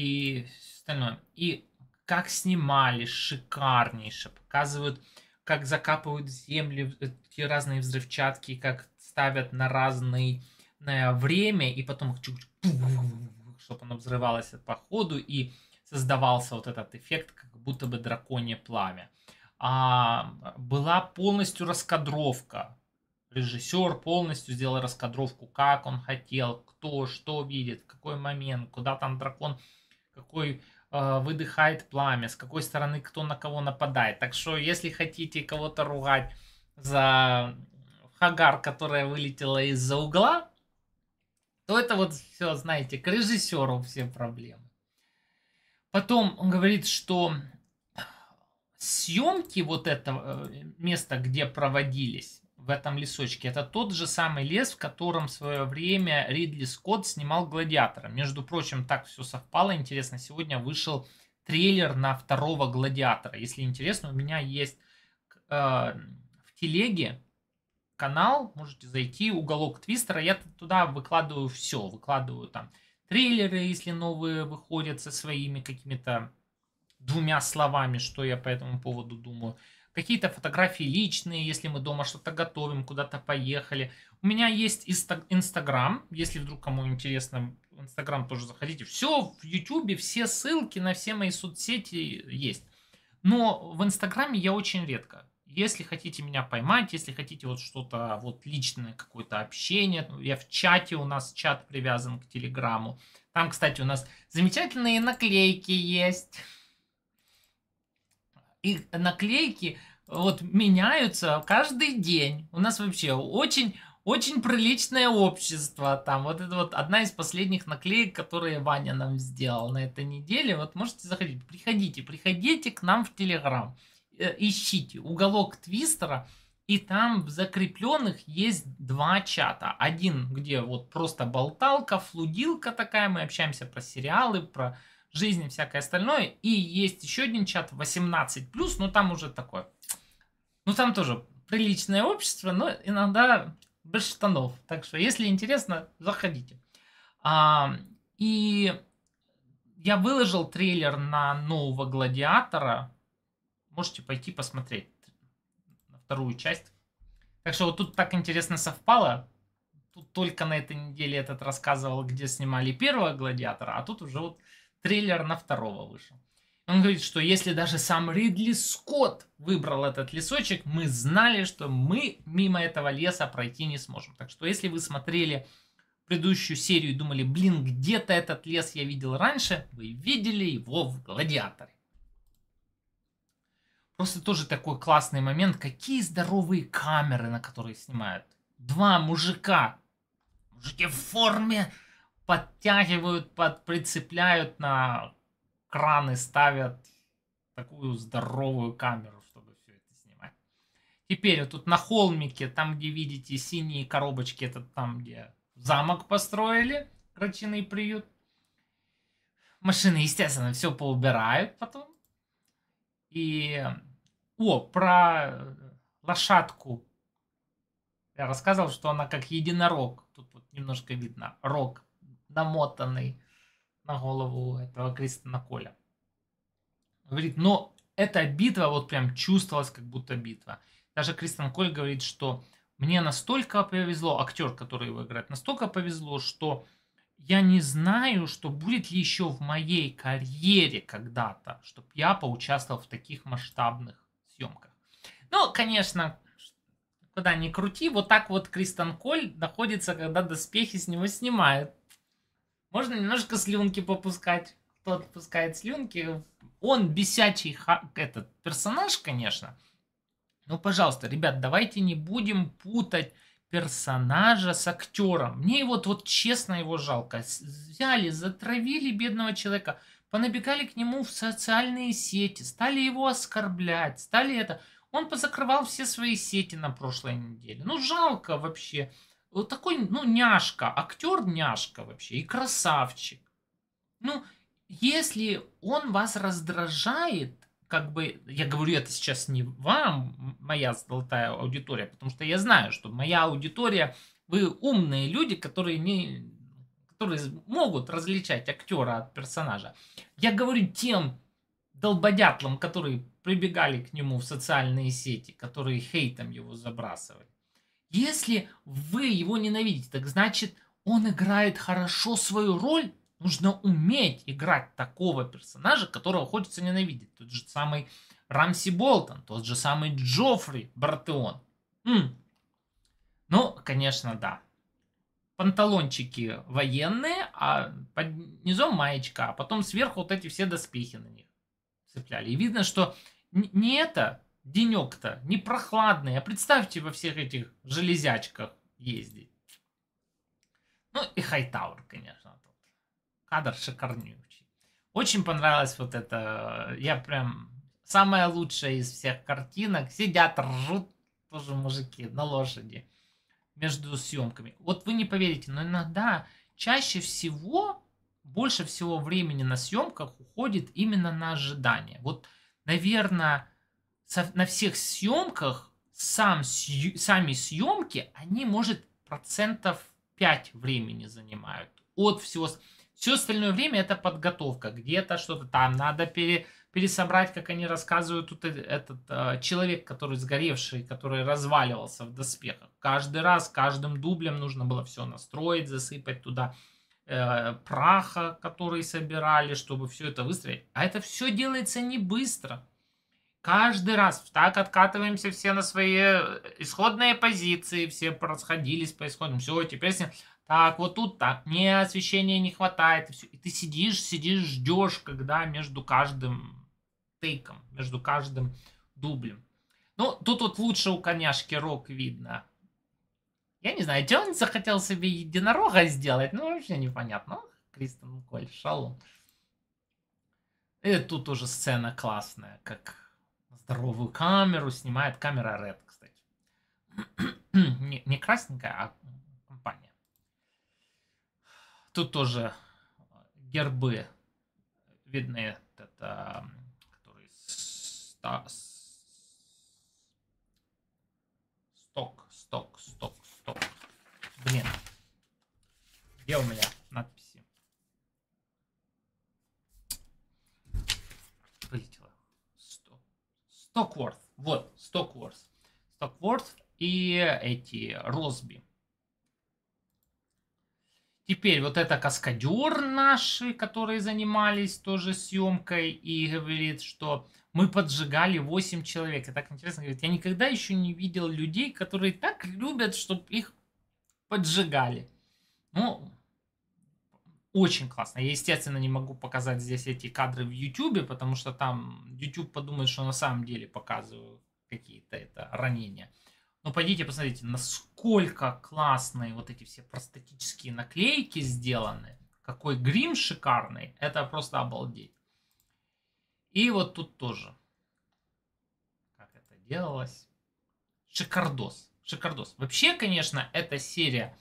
и остальное. И как снимали, шикарнейше. Показывают, как закапывают в землю э, эти разные взрывчатки, как ставят на разное время, и потом чтобы оно взрывалось по ходу, и создавался вот этот эффект, как будто бы драконье пламя. А, была полностью раскадровка. Режиссер полностью сделал раскадровку, как он хотел, кто что видит, в какой момент, куда там дракон какой э, выдыхает пламя, с какой стороны кто на кого нападает. Так что, если хотите кого-то ругать за Хагар, которая вылетела из-за угла, то это вот все, знаете, к режиссеру все проблемы. Потом он говорит, что съемки вот этого э, места, где проводились, в этом лесочке. Это тот же самый лес, в котором в свое время Ридли Скотт снимал «Гладиатора». Между прочим, так все совпало. Интересно, сегодня вышел трейлер на второго «Гладиатора». Если интересно, у меня есть э, в телеге канал, можете зайти, уголок твистера, я туда выкладываю все, выкладываю там трейлеры, если новые выходят со своими какими-то двумя словами, что я по этому поводу думаю какие-то фотографии личные, если мы дома что-то готовим, куда-то поехали. У меня есть Инстаграм, если вдруг кому интересно, в Инстаграм тоже заходите. Все в Ютубе, все ссылки на все мои соцсети есть. Но в Инстаграме я очень редко. Если хотите меня поймать, если хотите вот что-то вот личное, какое-то общение, ну, я в чате, у нас чат привязан к Телеграму. Там, кстати, у нас замечательные наклейки есть. И наклейки вот меняются каждый день. У нас вообще очень очень приличное общество там. Вот это вот одна из последних наклеек, которые Ваня нам сделал на этой неделе. Вот можете заходить, приходите, приходите к нам в Телеграм. Э, ищите уголок твистера, и там в закрепленных есть два чата. Один, где вот просто болталка, флудилка такая, мы общаемся про сериалы, про жизнь и всякое остальное. И есть еще один чат 18+, но там уже такой ну, там тоже приличное общество, но иногда без штанов. Так что, если интересно, заходите. А, и я выложил трейлер на нового гладиатора. Можете пойти посмотреть на вторую часть. Так что вот тут так интересно совпало. Тут только на этой неделе этот рассказывал, где снимали первого гладиатора, а тут уже вот трейлер на второго вышел. Он говорит, что если даже сам Ридли Скотт выбрал этот лесочек, мы знали, что мы мимо этого леса пройти не сможем. Так что если вы смотрели предыдущую серию и думали, блин, где-то этот лес я видел раньше, вы видели его в «Гладиаторе». Просто тоже такой классный момент. Какие здоровые камеры, на которые снимают. Два мужика. Мужики в форме подтягивают, под, прицепляют на краны ставят такую здоровую камеру, чтобы все это снимать. Теперь вот тут на холмике, там, где видите синие коробочки, это там, где замок построили, крачиный приют. Машины, естественно, все поубирают потом. И... О, про лошадку. Я рассказывал, что она как единорог. Тут вот немножко видно. Рог намотанный на голову этого Кристона Коля. говорит, но эта битва вот прям чувствовалась, как будто битва. Даже Кристен Коль говорит, что мне настолько повезло, актер, который его играет, настолько повезло, что я не знаю, что будет ли еще в моей карьере когда-то, чтобы я поучаствовал в таких масштабных съемках. Ну, конечно, куда ни крути, вот так вот Кристен Коль находится, когда доспехи с него снимают. Можно немножко слюнки попускать. Кто пускает слюнки. Он бесячий ха- этот персонаж, конечно. Ну, пожалуйста, ребят, давайте не будем путать персонажа с актером. Мне вот, вот честно его жалко. Взяли, затравили бедного человека, понабегали к нему в социальные сети, стали его оскорблять, стали это... Он позакрывал все свои сети на прошлой неделе. Ну, жалко вообще вот такой, ну, няшка, актер няшка вообще, и красавчик. Ну, если он вас раздражает, как бы, я говорю это сейчас не вам, моя золотая аудитория, потому что я знаю, что моя аудитория, вы умные люди, которые не, которые могут различать актера от персонажа. Я говорю тем долбодятлам, которые прибегали к нему в социальные сети, которые хейтом его забрасывали. Если вы его ненавидите, так значит, он играет хорошо свою роль. Нужно уметь играть такого персонажа, которого хочется ненавидеть. Тот же самый Рамси Болтон, тот же самый Джоффри Бартеон. М-м. Ну, конечно, да. Панталончики военные, а под низом маечка, а потом сверху вот эти все доспехи на них цепляли. И видно, что не это денек-то не прохладный, а представьте во всех этих железячках ездить. Ну и Хайтауэр, конечно, тут. Кадр шикарнючий. Очень понравилось вот это, я прям, самая лучшая из всех картинок. Сидят, ржут тоже мужики на лошади между съемками. Вот вы не поверите, но иногда чаще всего, больше всего времени на съемках уходит именно на ожидание. Вот, наверное, со, на всех съемках сам, сью, сами съемки, они, может, процентов 5 времени занимают. От всего... Все остальное время это подготовка. Где-то что-то там надо пере, пересобрать, как они рассказывают. Тут этот э, человек, который сгоревший, который разваливался в доспехах. Каждый раз, каждым дублем нужно было все настроить, засыпать туда э, праха, который собирали, чтобы все это выстроить. А это все делается не быстро. Каждый раз так откатываемся все на свои э, исходные позиции, все расходились по исходам. Все, теперь все... Так, вот тут так, не освещения не хватает. И, все. и ты сидишь, сидишь, ждешь, когда между каждым тейком, между каждым дублем. Ну, тут вот лучше у коняшки рок видно. Я не знаю, что он захотел себе единорога сделать, ну, вообще непонятно. Ну, Кристен Коль, шалун. И тут уже сцена классная, как здоровую камеру снимает камера Red, кстати. не, не красненькая, а компания. Тут тоже гербы видны, это, а, который стас... сток, сток, сток, сток. Блин, где у меня? Stockworth. Вот, Stockworth. Stockworth и эти Росби. Теперь вот это каскадер наши, которые занимались тоже съемкой и говорит, что мы поджигали 8 человек. И так интересно, говорит, я никогда еще не видел людей, которые так любят, чтобы их поджигали. Ну, очень классно. Я, естественно, не могу показать здесь эти кадры в YouTube, потому что там YouTube подумает, что на самом деле показываю какие-то это ранения. Но пойдите посмотрите, насколько классные вот эти все простатические наклейки сделаны. Какой грим шикарный. Это просто обалдеть. И вот тут тоже. Как это делалось. Шикардос. Шикардос. Вообще, конечно, эта серия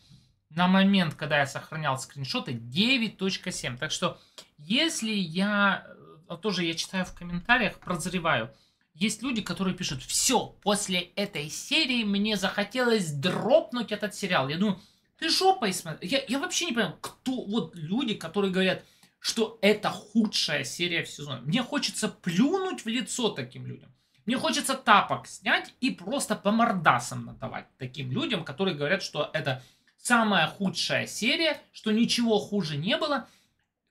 на момент, когда я сохранял скриншоты, 9.7. Так что, если я, э, тоже я читаю в комментариях, прозреваю, есть люди, которые пишут, все, после этой серии мне захотелось дропнуть этот сериал. Я думаю, ты жопой смотри. Я, я вообще не понимаю, кто, вот люди, которые говорят, что это худшая серия в сезоне. Мне хочется плюнуть в лицо таким людям. Мне хочется тапок снять и просто по мордасам надавать таким людям, которые говорят, что это самая худшая серия, что ничего хуже не было,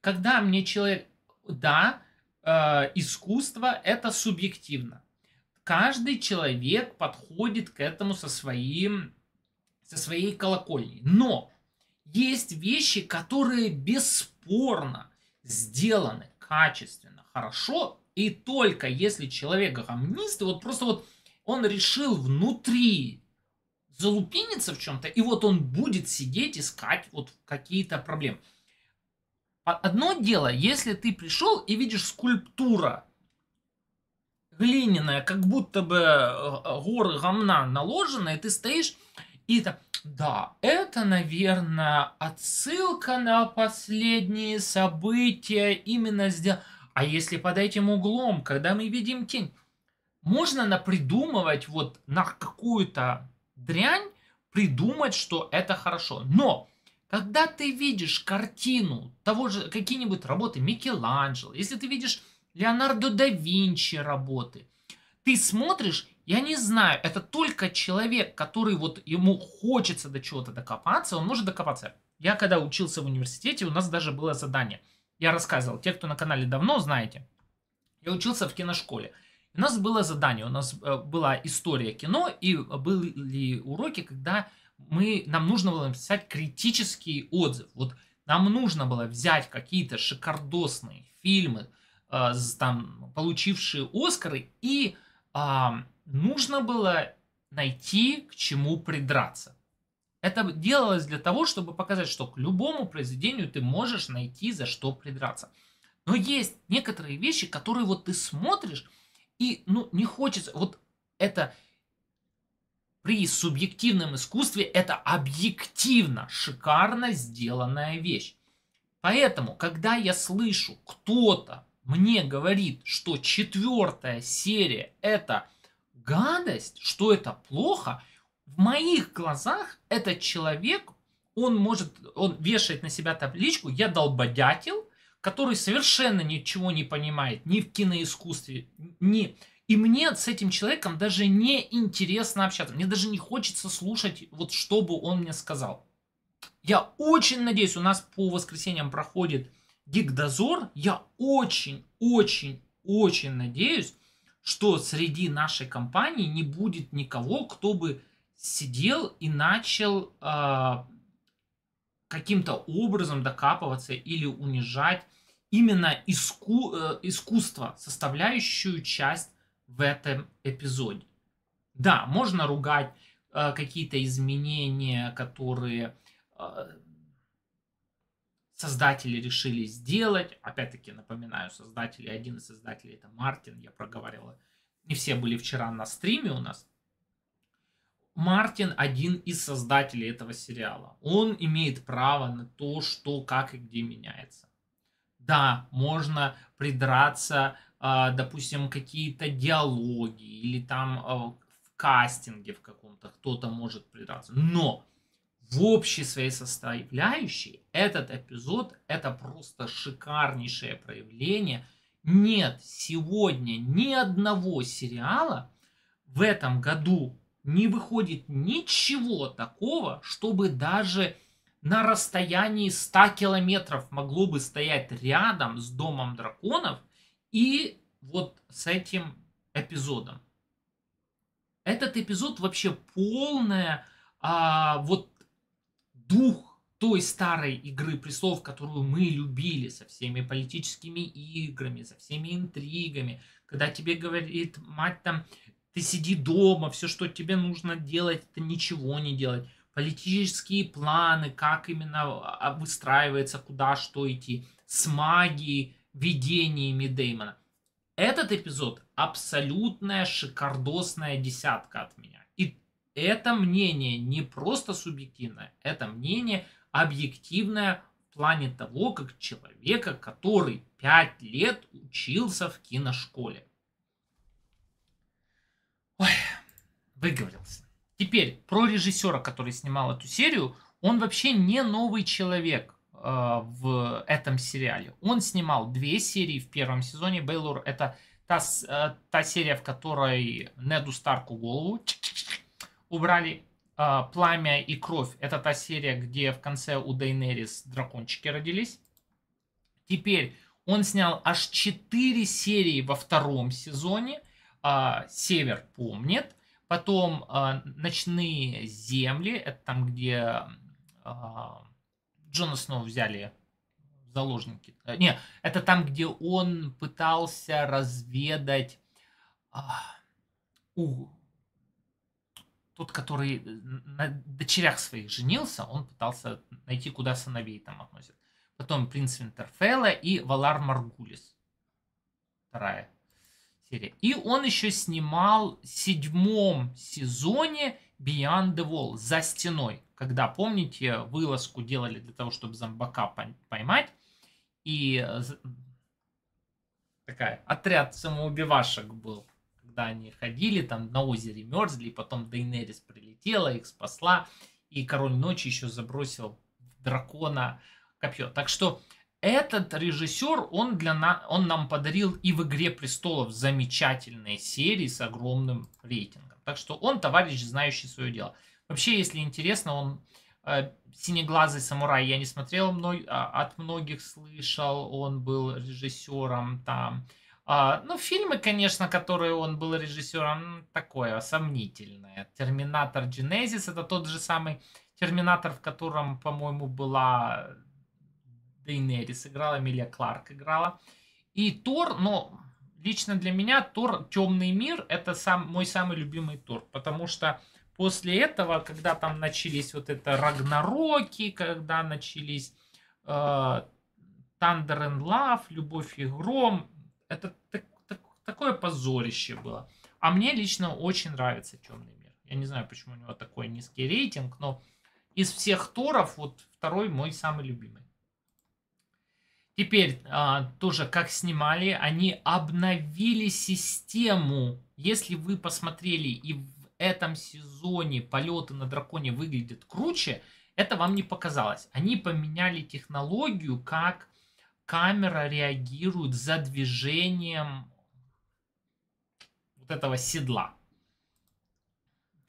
когда мне человек, да, э, искусство это субъективно. Каждый человек подходит к этому со своим, со своей колокольней. Но есть вещи, которые бесспорно сделаны качественно, хорошо, и только если человек гомнист, вот просто вот он решил внутри залупинится в чем-то, и вот он будет сидеть, искать вот какие-то проблемы. А, одно дело, если ты пришел и видишь скульптура глиняная, как будто бы э, горы гомна наложены, и ты стоишь и это... Да, это, наверное, отсылка на последние события именно сдел... А если под этим углом, когда мы видим тень, можно напридумывать вот на какую-то дрянь, придумать, что это хорошо. Но когда ты видишь картину того же, какие-нибудь работы Микеланджело, если ты видишь Леонардо да Винчи работы, ты смотришь, я не знаю, это только человек, который вот ему хочется до чего-то докопаться, он может докопаться. Я когда учился в университете, у нас даже было задание. Я рассказывал, те, кто на канале давно, знаете. Я учился в киношколе. У нас было задание, у нас э, была история кино, и были уроки, когда мы, нам нужно было написать критический отзыв. Вот нам нужно было взять какие-то шикардосные фильмы, э, там, получившие Оскары, и э, нужно было найти, к чему придраться. Это делалось для того, чтобы показать, что к любому произведению ты можешь найти за что придраться. Но есть некоторые вещи, которые вот ты смотришь, и, ну, не хочется, вот это при субъективном искусстве это объективно шикарно сделанная вещь. Поэтому, когда я слышу, кто-то мне говорит, что четвертая серия это гадость, что это плохо, в моих глазах этот человек, он может, он вешает на себя табличку, я долбодятел, который совершенно ничего не понимает ни в киноискусстве, ни... И мне с этим человеком даже не интересно общаться. Мне даже не хочется слушать, вот что бы он мне сказал. Я очень надеюсь, у нас по воскресеньям проходит гиг Я очень, очень, очень надеюсь, что среди нашей компании не будет никого, кто бы сидел и начал э, каким-то образом докапываться или унижать именно иску, э, искусство, составляющую часть в этом эпизоде. Да, можно ругать э, какие-то изменения, которые э, создатели решили сделать. Опять-таки напоминаю, создатели, один из создателей это Мартин, я проговаривала. Не все были вчера на стриме у нас. Мартин один из создателей этого сериала. Он имеет право на то, что, как и где меняется да, можно придраться, а, допустим, какие-то диалоги или там а, в кастинге в каком-то кто-то может придраться. Но в общей своей составляющей этот эпизод – это просто шикарнейшее проявление. Нет сегодня ни одного сериала в этом году не выходит ничего такого, чтобы даже на расстоянии 100 километров могло бы стоять рядом с Домом Драконов и вот с этим эпизодом. Этот эпизод вообще полная а, вот дух той старой игры престолов, которую мы любили со всеми политическими играми, со всеми интригами, когда тебе говорит мать там, ты сиди дома, все, что тебе нужно делать, это ничего не делать политические планы, как именно а, а, выстраивается, куда что идти, с магией, видениями Деймона. Этот эпизод абсолютная шикардосная десятка от меня. И это мнение не просто субъективное, это мнение объективное в плане того, как человека, который пять лет учился в киношколе. Ой, выговорился. Теперь про режиссера, который снимал эту серию, он вообще не новый человек э, в этом сериале. Он снимал две серии в первом сезоне. Бейлор это та, э, та серия, в которой Неду Старку голову убрали. Э, Пламя и кровь это та серия, где в конце у Дейнерис дракончики родились. Теперь он снял аж четыре серии во втором сезоне. Э, Север помнит. Потом э, «Ночные земли», это там, где э, Джона снова взяли в заложники. Э, не, это там, где он пытался разведать э, у тот, который на дочерях своих женился, он пытался найти, куда сыновей там относят. Потом «Принц Винтерфелла» и «Валар Маргулис». Вторая теле. И он еще снимал в седьмом сезоне Beyond the Wall, за стеной, когда, помните, вылазку делали для того, чтобы зомбака поймать, и э, такая отряд самоубивашек был, когда они ходили там на озере мерзли, и потом Дейнерис прилетела, их спасла, и король ночи еще забросил дракона копье. Так что этот режиссер, он, для на... он нам подарил и в «Игре престолов» замечательные серии с огромным рейтингом. Так что он товарищ, знающий свое дело. Вообще, если интересно, он э, «Синеглазый самурай» я не смотрел, мно... А, от многих слышал, он был режиссером там. А, ну, фильмы, конечно, которые он был режиссером, такое, сомнительное. «Терминатор Genesis» — это тот же самый «Терминатор», в котором, по-моему, была Дейнерис играла, Эмилия Кларк играла. И Тор, но лично для меня Тор Темный мир это сам, мой самый любимый Тор, потому что после этого, когда там начались вот это Рагнароки, когда начались э, Thunder and Love, Любовь и Гром, это так, так, такое позорище было. А мне лично очень нравится Темный мир. Я не знаю, почему у него такой низкий рейтинг, но из всех Торов вот второй мой самый любимый. Теперь а, тоже как снимали, они обновили систему. Если вы посмотрели и в этом сезоне полеты на драконе выглядят круче, это вам не показалось. Они поменяли технологию, как камера реагирует за движением вот этого седла.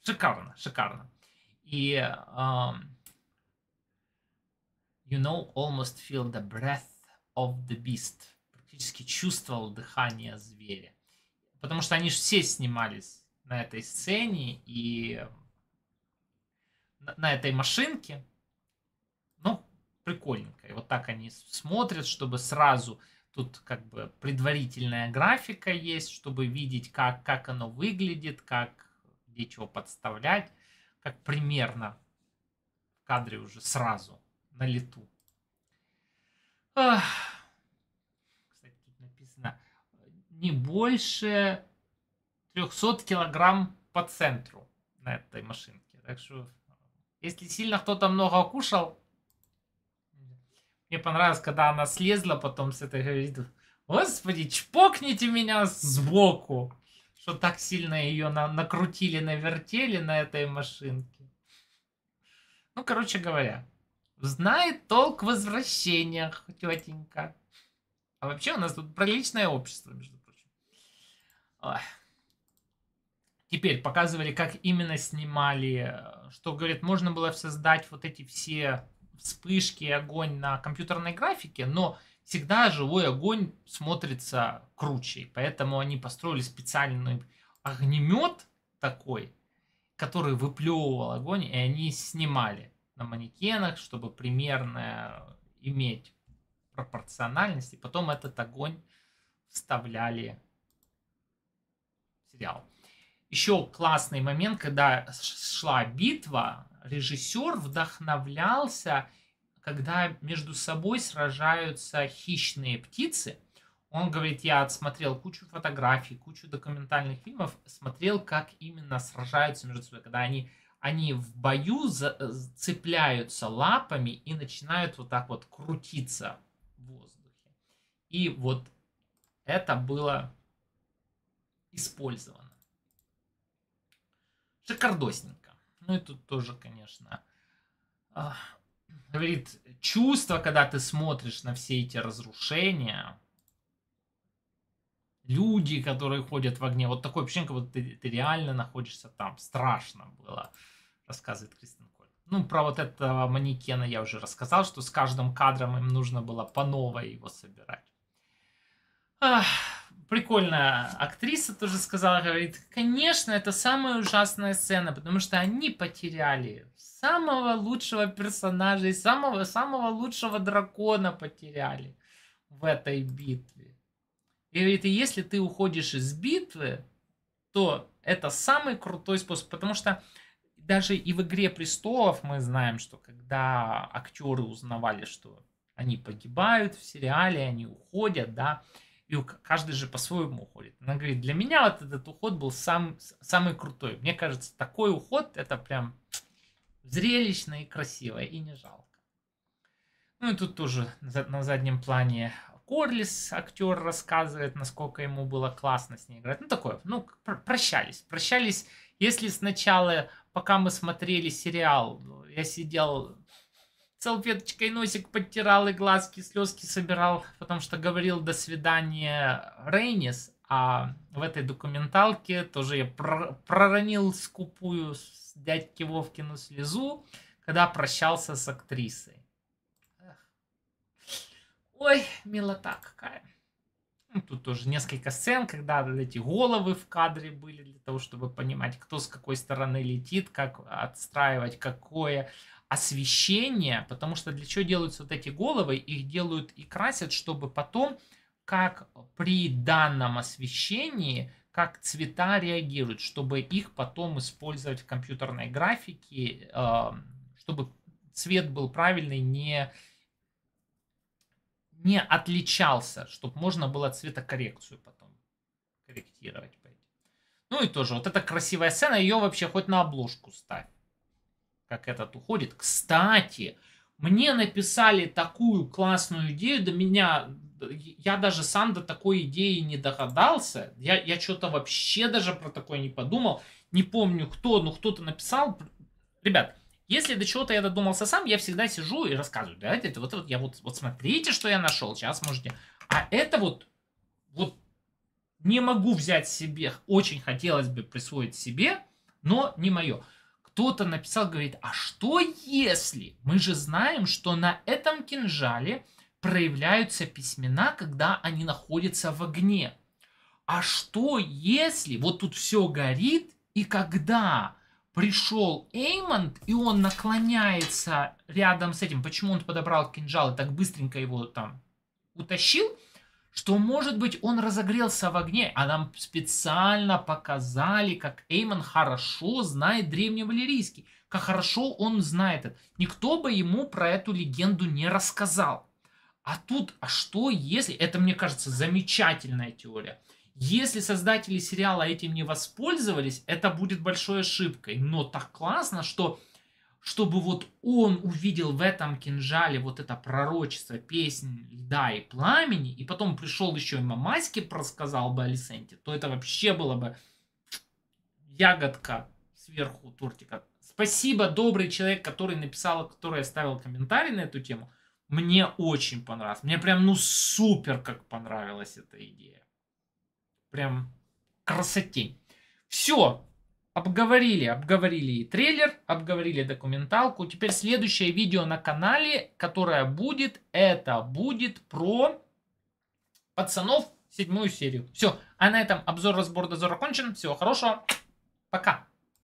Шикарно, шикарно. И um, you know almost feel the breath of the Beast. Практически чувствовал дыхание зверя. Потому что они же все снимались на этой сцене и на, на этой машинке. Ну, прикольненько. И вот так они смотрят, чтобы сразу... Тут как бы предварительная графика есть, чтобы видеть, как, как оно выглядит, как где чего подставлять, как примерно в кадре уже сразу на лету. Кстати, тут написано не больше 300 килограмм по центру на этой машинке. Так что, если сильно кто-то много кушал, мне понравилось, когда она слезла потом с этой, говорит, господи, чпокните меня сбоку, что так сильно ее на накрутили, навертели на этой машинке. Ну, короче говоря, Знает толк в возвращениях, тетенька. А вообще у нас тут приличное общество, между прочим. Ой. Теперь показывали, как именно снимали, э, что, говорит, можно было создать вот эти все вспышки, огонь на компьютерной графике, но всегда живой огонь смотрится круче. Поэтому они построили специальный огнемет такой, который выплевывал огонь, и они снимали на манекенах, чтобы примерно иметь пропорциональность, и потом этот огонь вставляли в сериал. Еще классный момент, когда шла битва, режиссер вдохновлялся, когда между собой сражаются хищные птицы. Он говорит, я отсмотрел кучу фотографий, кучу документальных фильмов, смотрел, как именно сражаются между собой, когда они они в бою э, цепляются лапами и начинают вот так вот крутиться в воздухе. И вот это было использовано. Шикардосненько. Ну и тут тоже, конечно, а, говорит чувство, когда ты смотришь на все эти разрушения, люди, которые ходят в огне. Вот такое ощущение, как будто ты, ты реально находишься там. Страшно было, рассказывает Кристен Коль. Ну, про вот этого манекена я уже рассказал, что с каждым кадром им нужно было по новой его собирать. Ах, прикольная актриса тоже сказала, говорит, конечно, это самая ужасная сцена, потому что они потеряли самого лучшего персонажа и самого, самого лучшего дракона потеряли в этой битве. И говорит, и если ты уходишь из битвы, то это самый крутой способ, потому что даже и в «Игре престолов» мы знаем, что когда актеры узнавали, что они погибают в сериале, они уходят, да, и каждый же по-своему уходит. Она говорит, для меня вот этот уход был сам, самый крутой. Мне кажется, такой уход это прям зрелищно и красиво, и не жалко. Ну и тут тоже на заднем плане Корлис, актер, рассказывает, насколько ему было классно с ней играть. Ну, такое, ну, прощались. Прощались, если сначала, пока мы смотрели сериал, я сидел салфеточкой носик подтирал и глазки, слезки собирал, потому что говорил «до свидания, Рейнис», а в этой документалке тоже я проронил скупую с дядьки Вовкину слезу, когда прощался с актрисой. Ой, милота какая. Ну, тут тоже несколько сцен, когда эти головы в кадре были для того, чтобы понимать, кто с какой стороны летит, как отстраивать, какое освещение, потому что для чего делаются вот эти головы? Их делают и красят, чтобы потом, как при данном освещении, как цвета реагируют, чтобы их потом использовать в компьютерной графике, э, чтобы цвет был правильный, не не отличался, чтобы можно было цветокоррекцию потом корректировать. Ну и тоже, вот эта красивая сцена, ее вообще хоть на обложку ставь. Как этот уходит. Кстати, мне написали такую классную идею, до меня, я даже сам до такой идеи не догадался. Я, я что-то вообще даже про такое не подумал. Не помню кто, но кто-то написал. Ребят, если до чего-то я додумался сам, я всегда сижу и рассказываю. Да, это вот, вот я вот, вот смотрите, что я нашел. Сейчас можете. А это вот, вот не могу взять себе, очень хотелось бы присвоить себе, но не мое. Кто-то написал, говорит, а что если? Мы же знаем, что на этом кинжале проявляются письмена, когда они находятся в огне. А что если вот тут все горит и когда? пришел Эймонд, и он наклоняется рядом с этим. Почему он подобрал кинжал и так быстренько его там утащил? Что, может быть, он разогрелся в огне, а нам специально показали, как Эймон хорошо знает древневалерийский, как хорошо он знает это. Никто бы ему про эту легенду не рассказал. А тут, а что если... Это, мне кажется, замечательная теория. Если создатели сериала этим не воспользовались, это будет большой ошибкой. Но так классно, что чтобы вот он увидел в этом кинжале вот это пророчество песни льда и пламени, и потом пришел еще и Мамаське просказал бы Алисенте, то это вообще было бы ягодка сверху тортика. Спасибо, добрый человек, который написал, который оставил комментарий на эту тему. Мне очень понравилось. Мне прям, ну, супер, как понравилась эта идея. Прям красоте. Все, обговорили, обговорили и трейлер, обговорили документалку. Теперь следующее видео на канале, которое будет, это будет про пацанов седьмую серию. Все, а на этом обзор, разбор, дозора окончен. Всего хорошего, пока.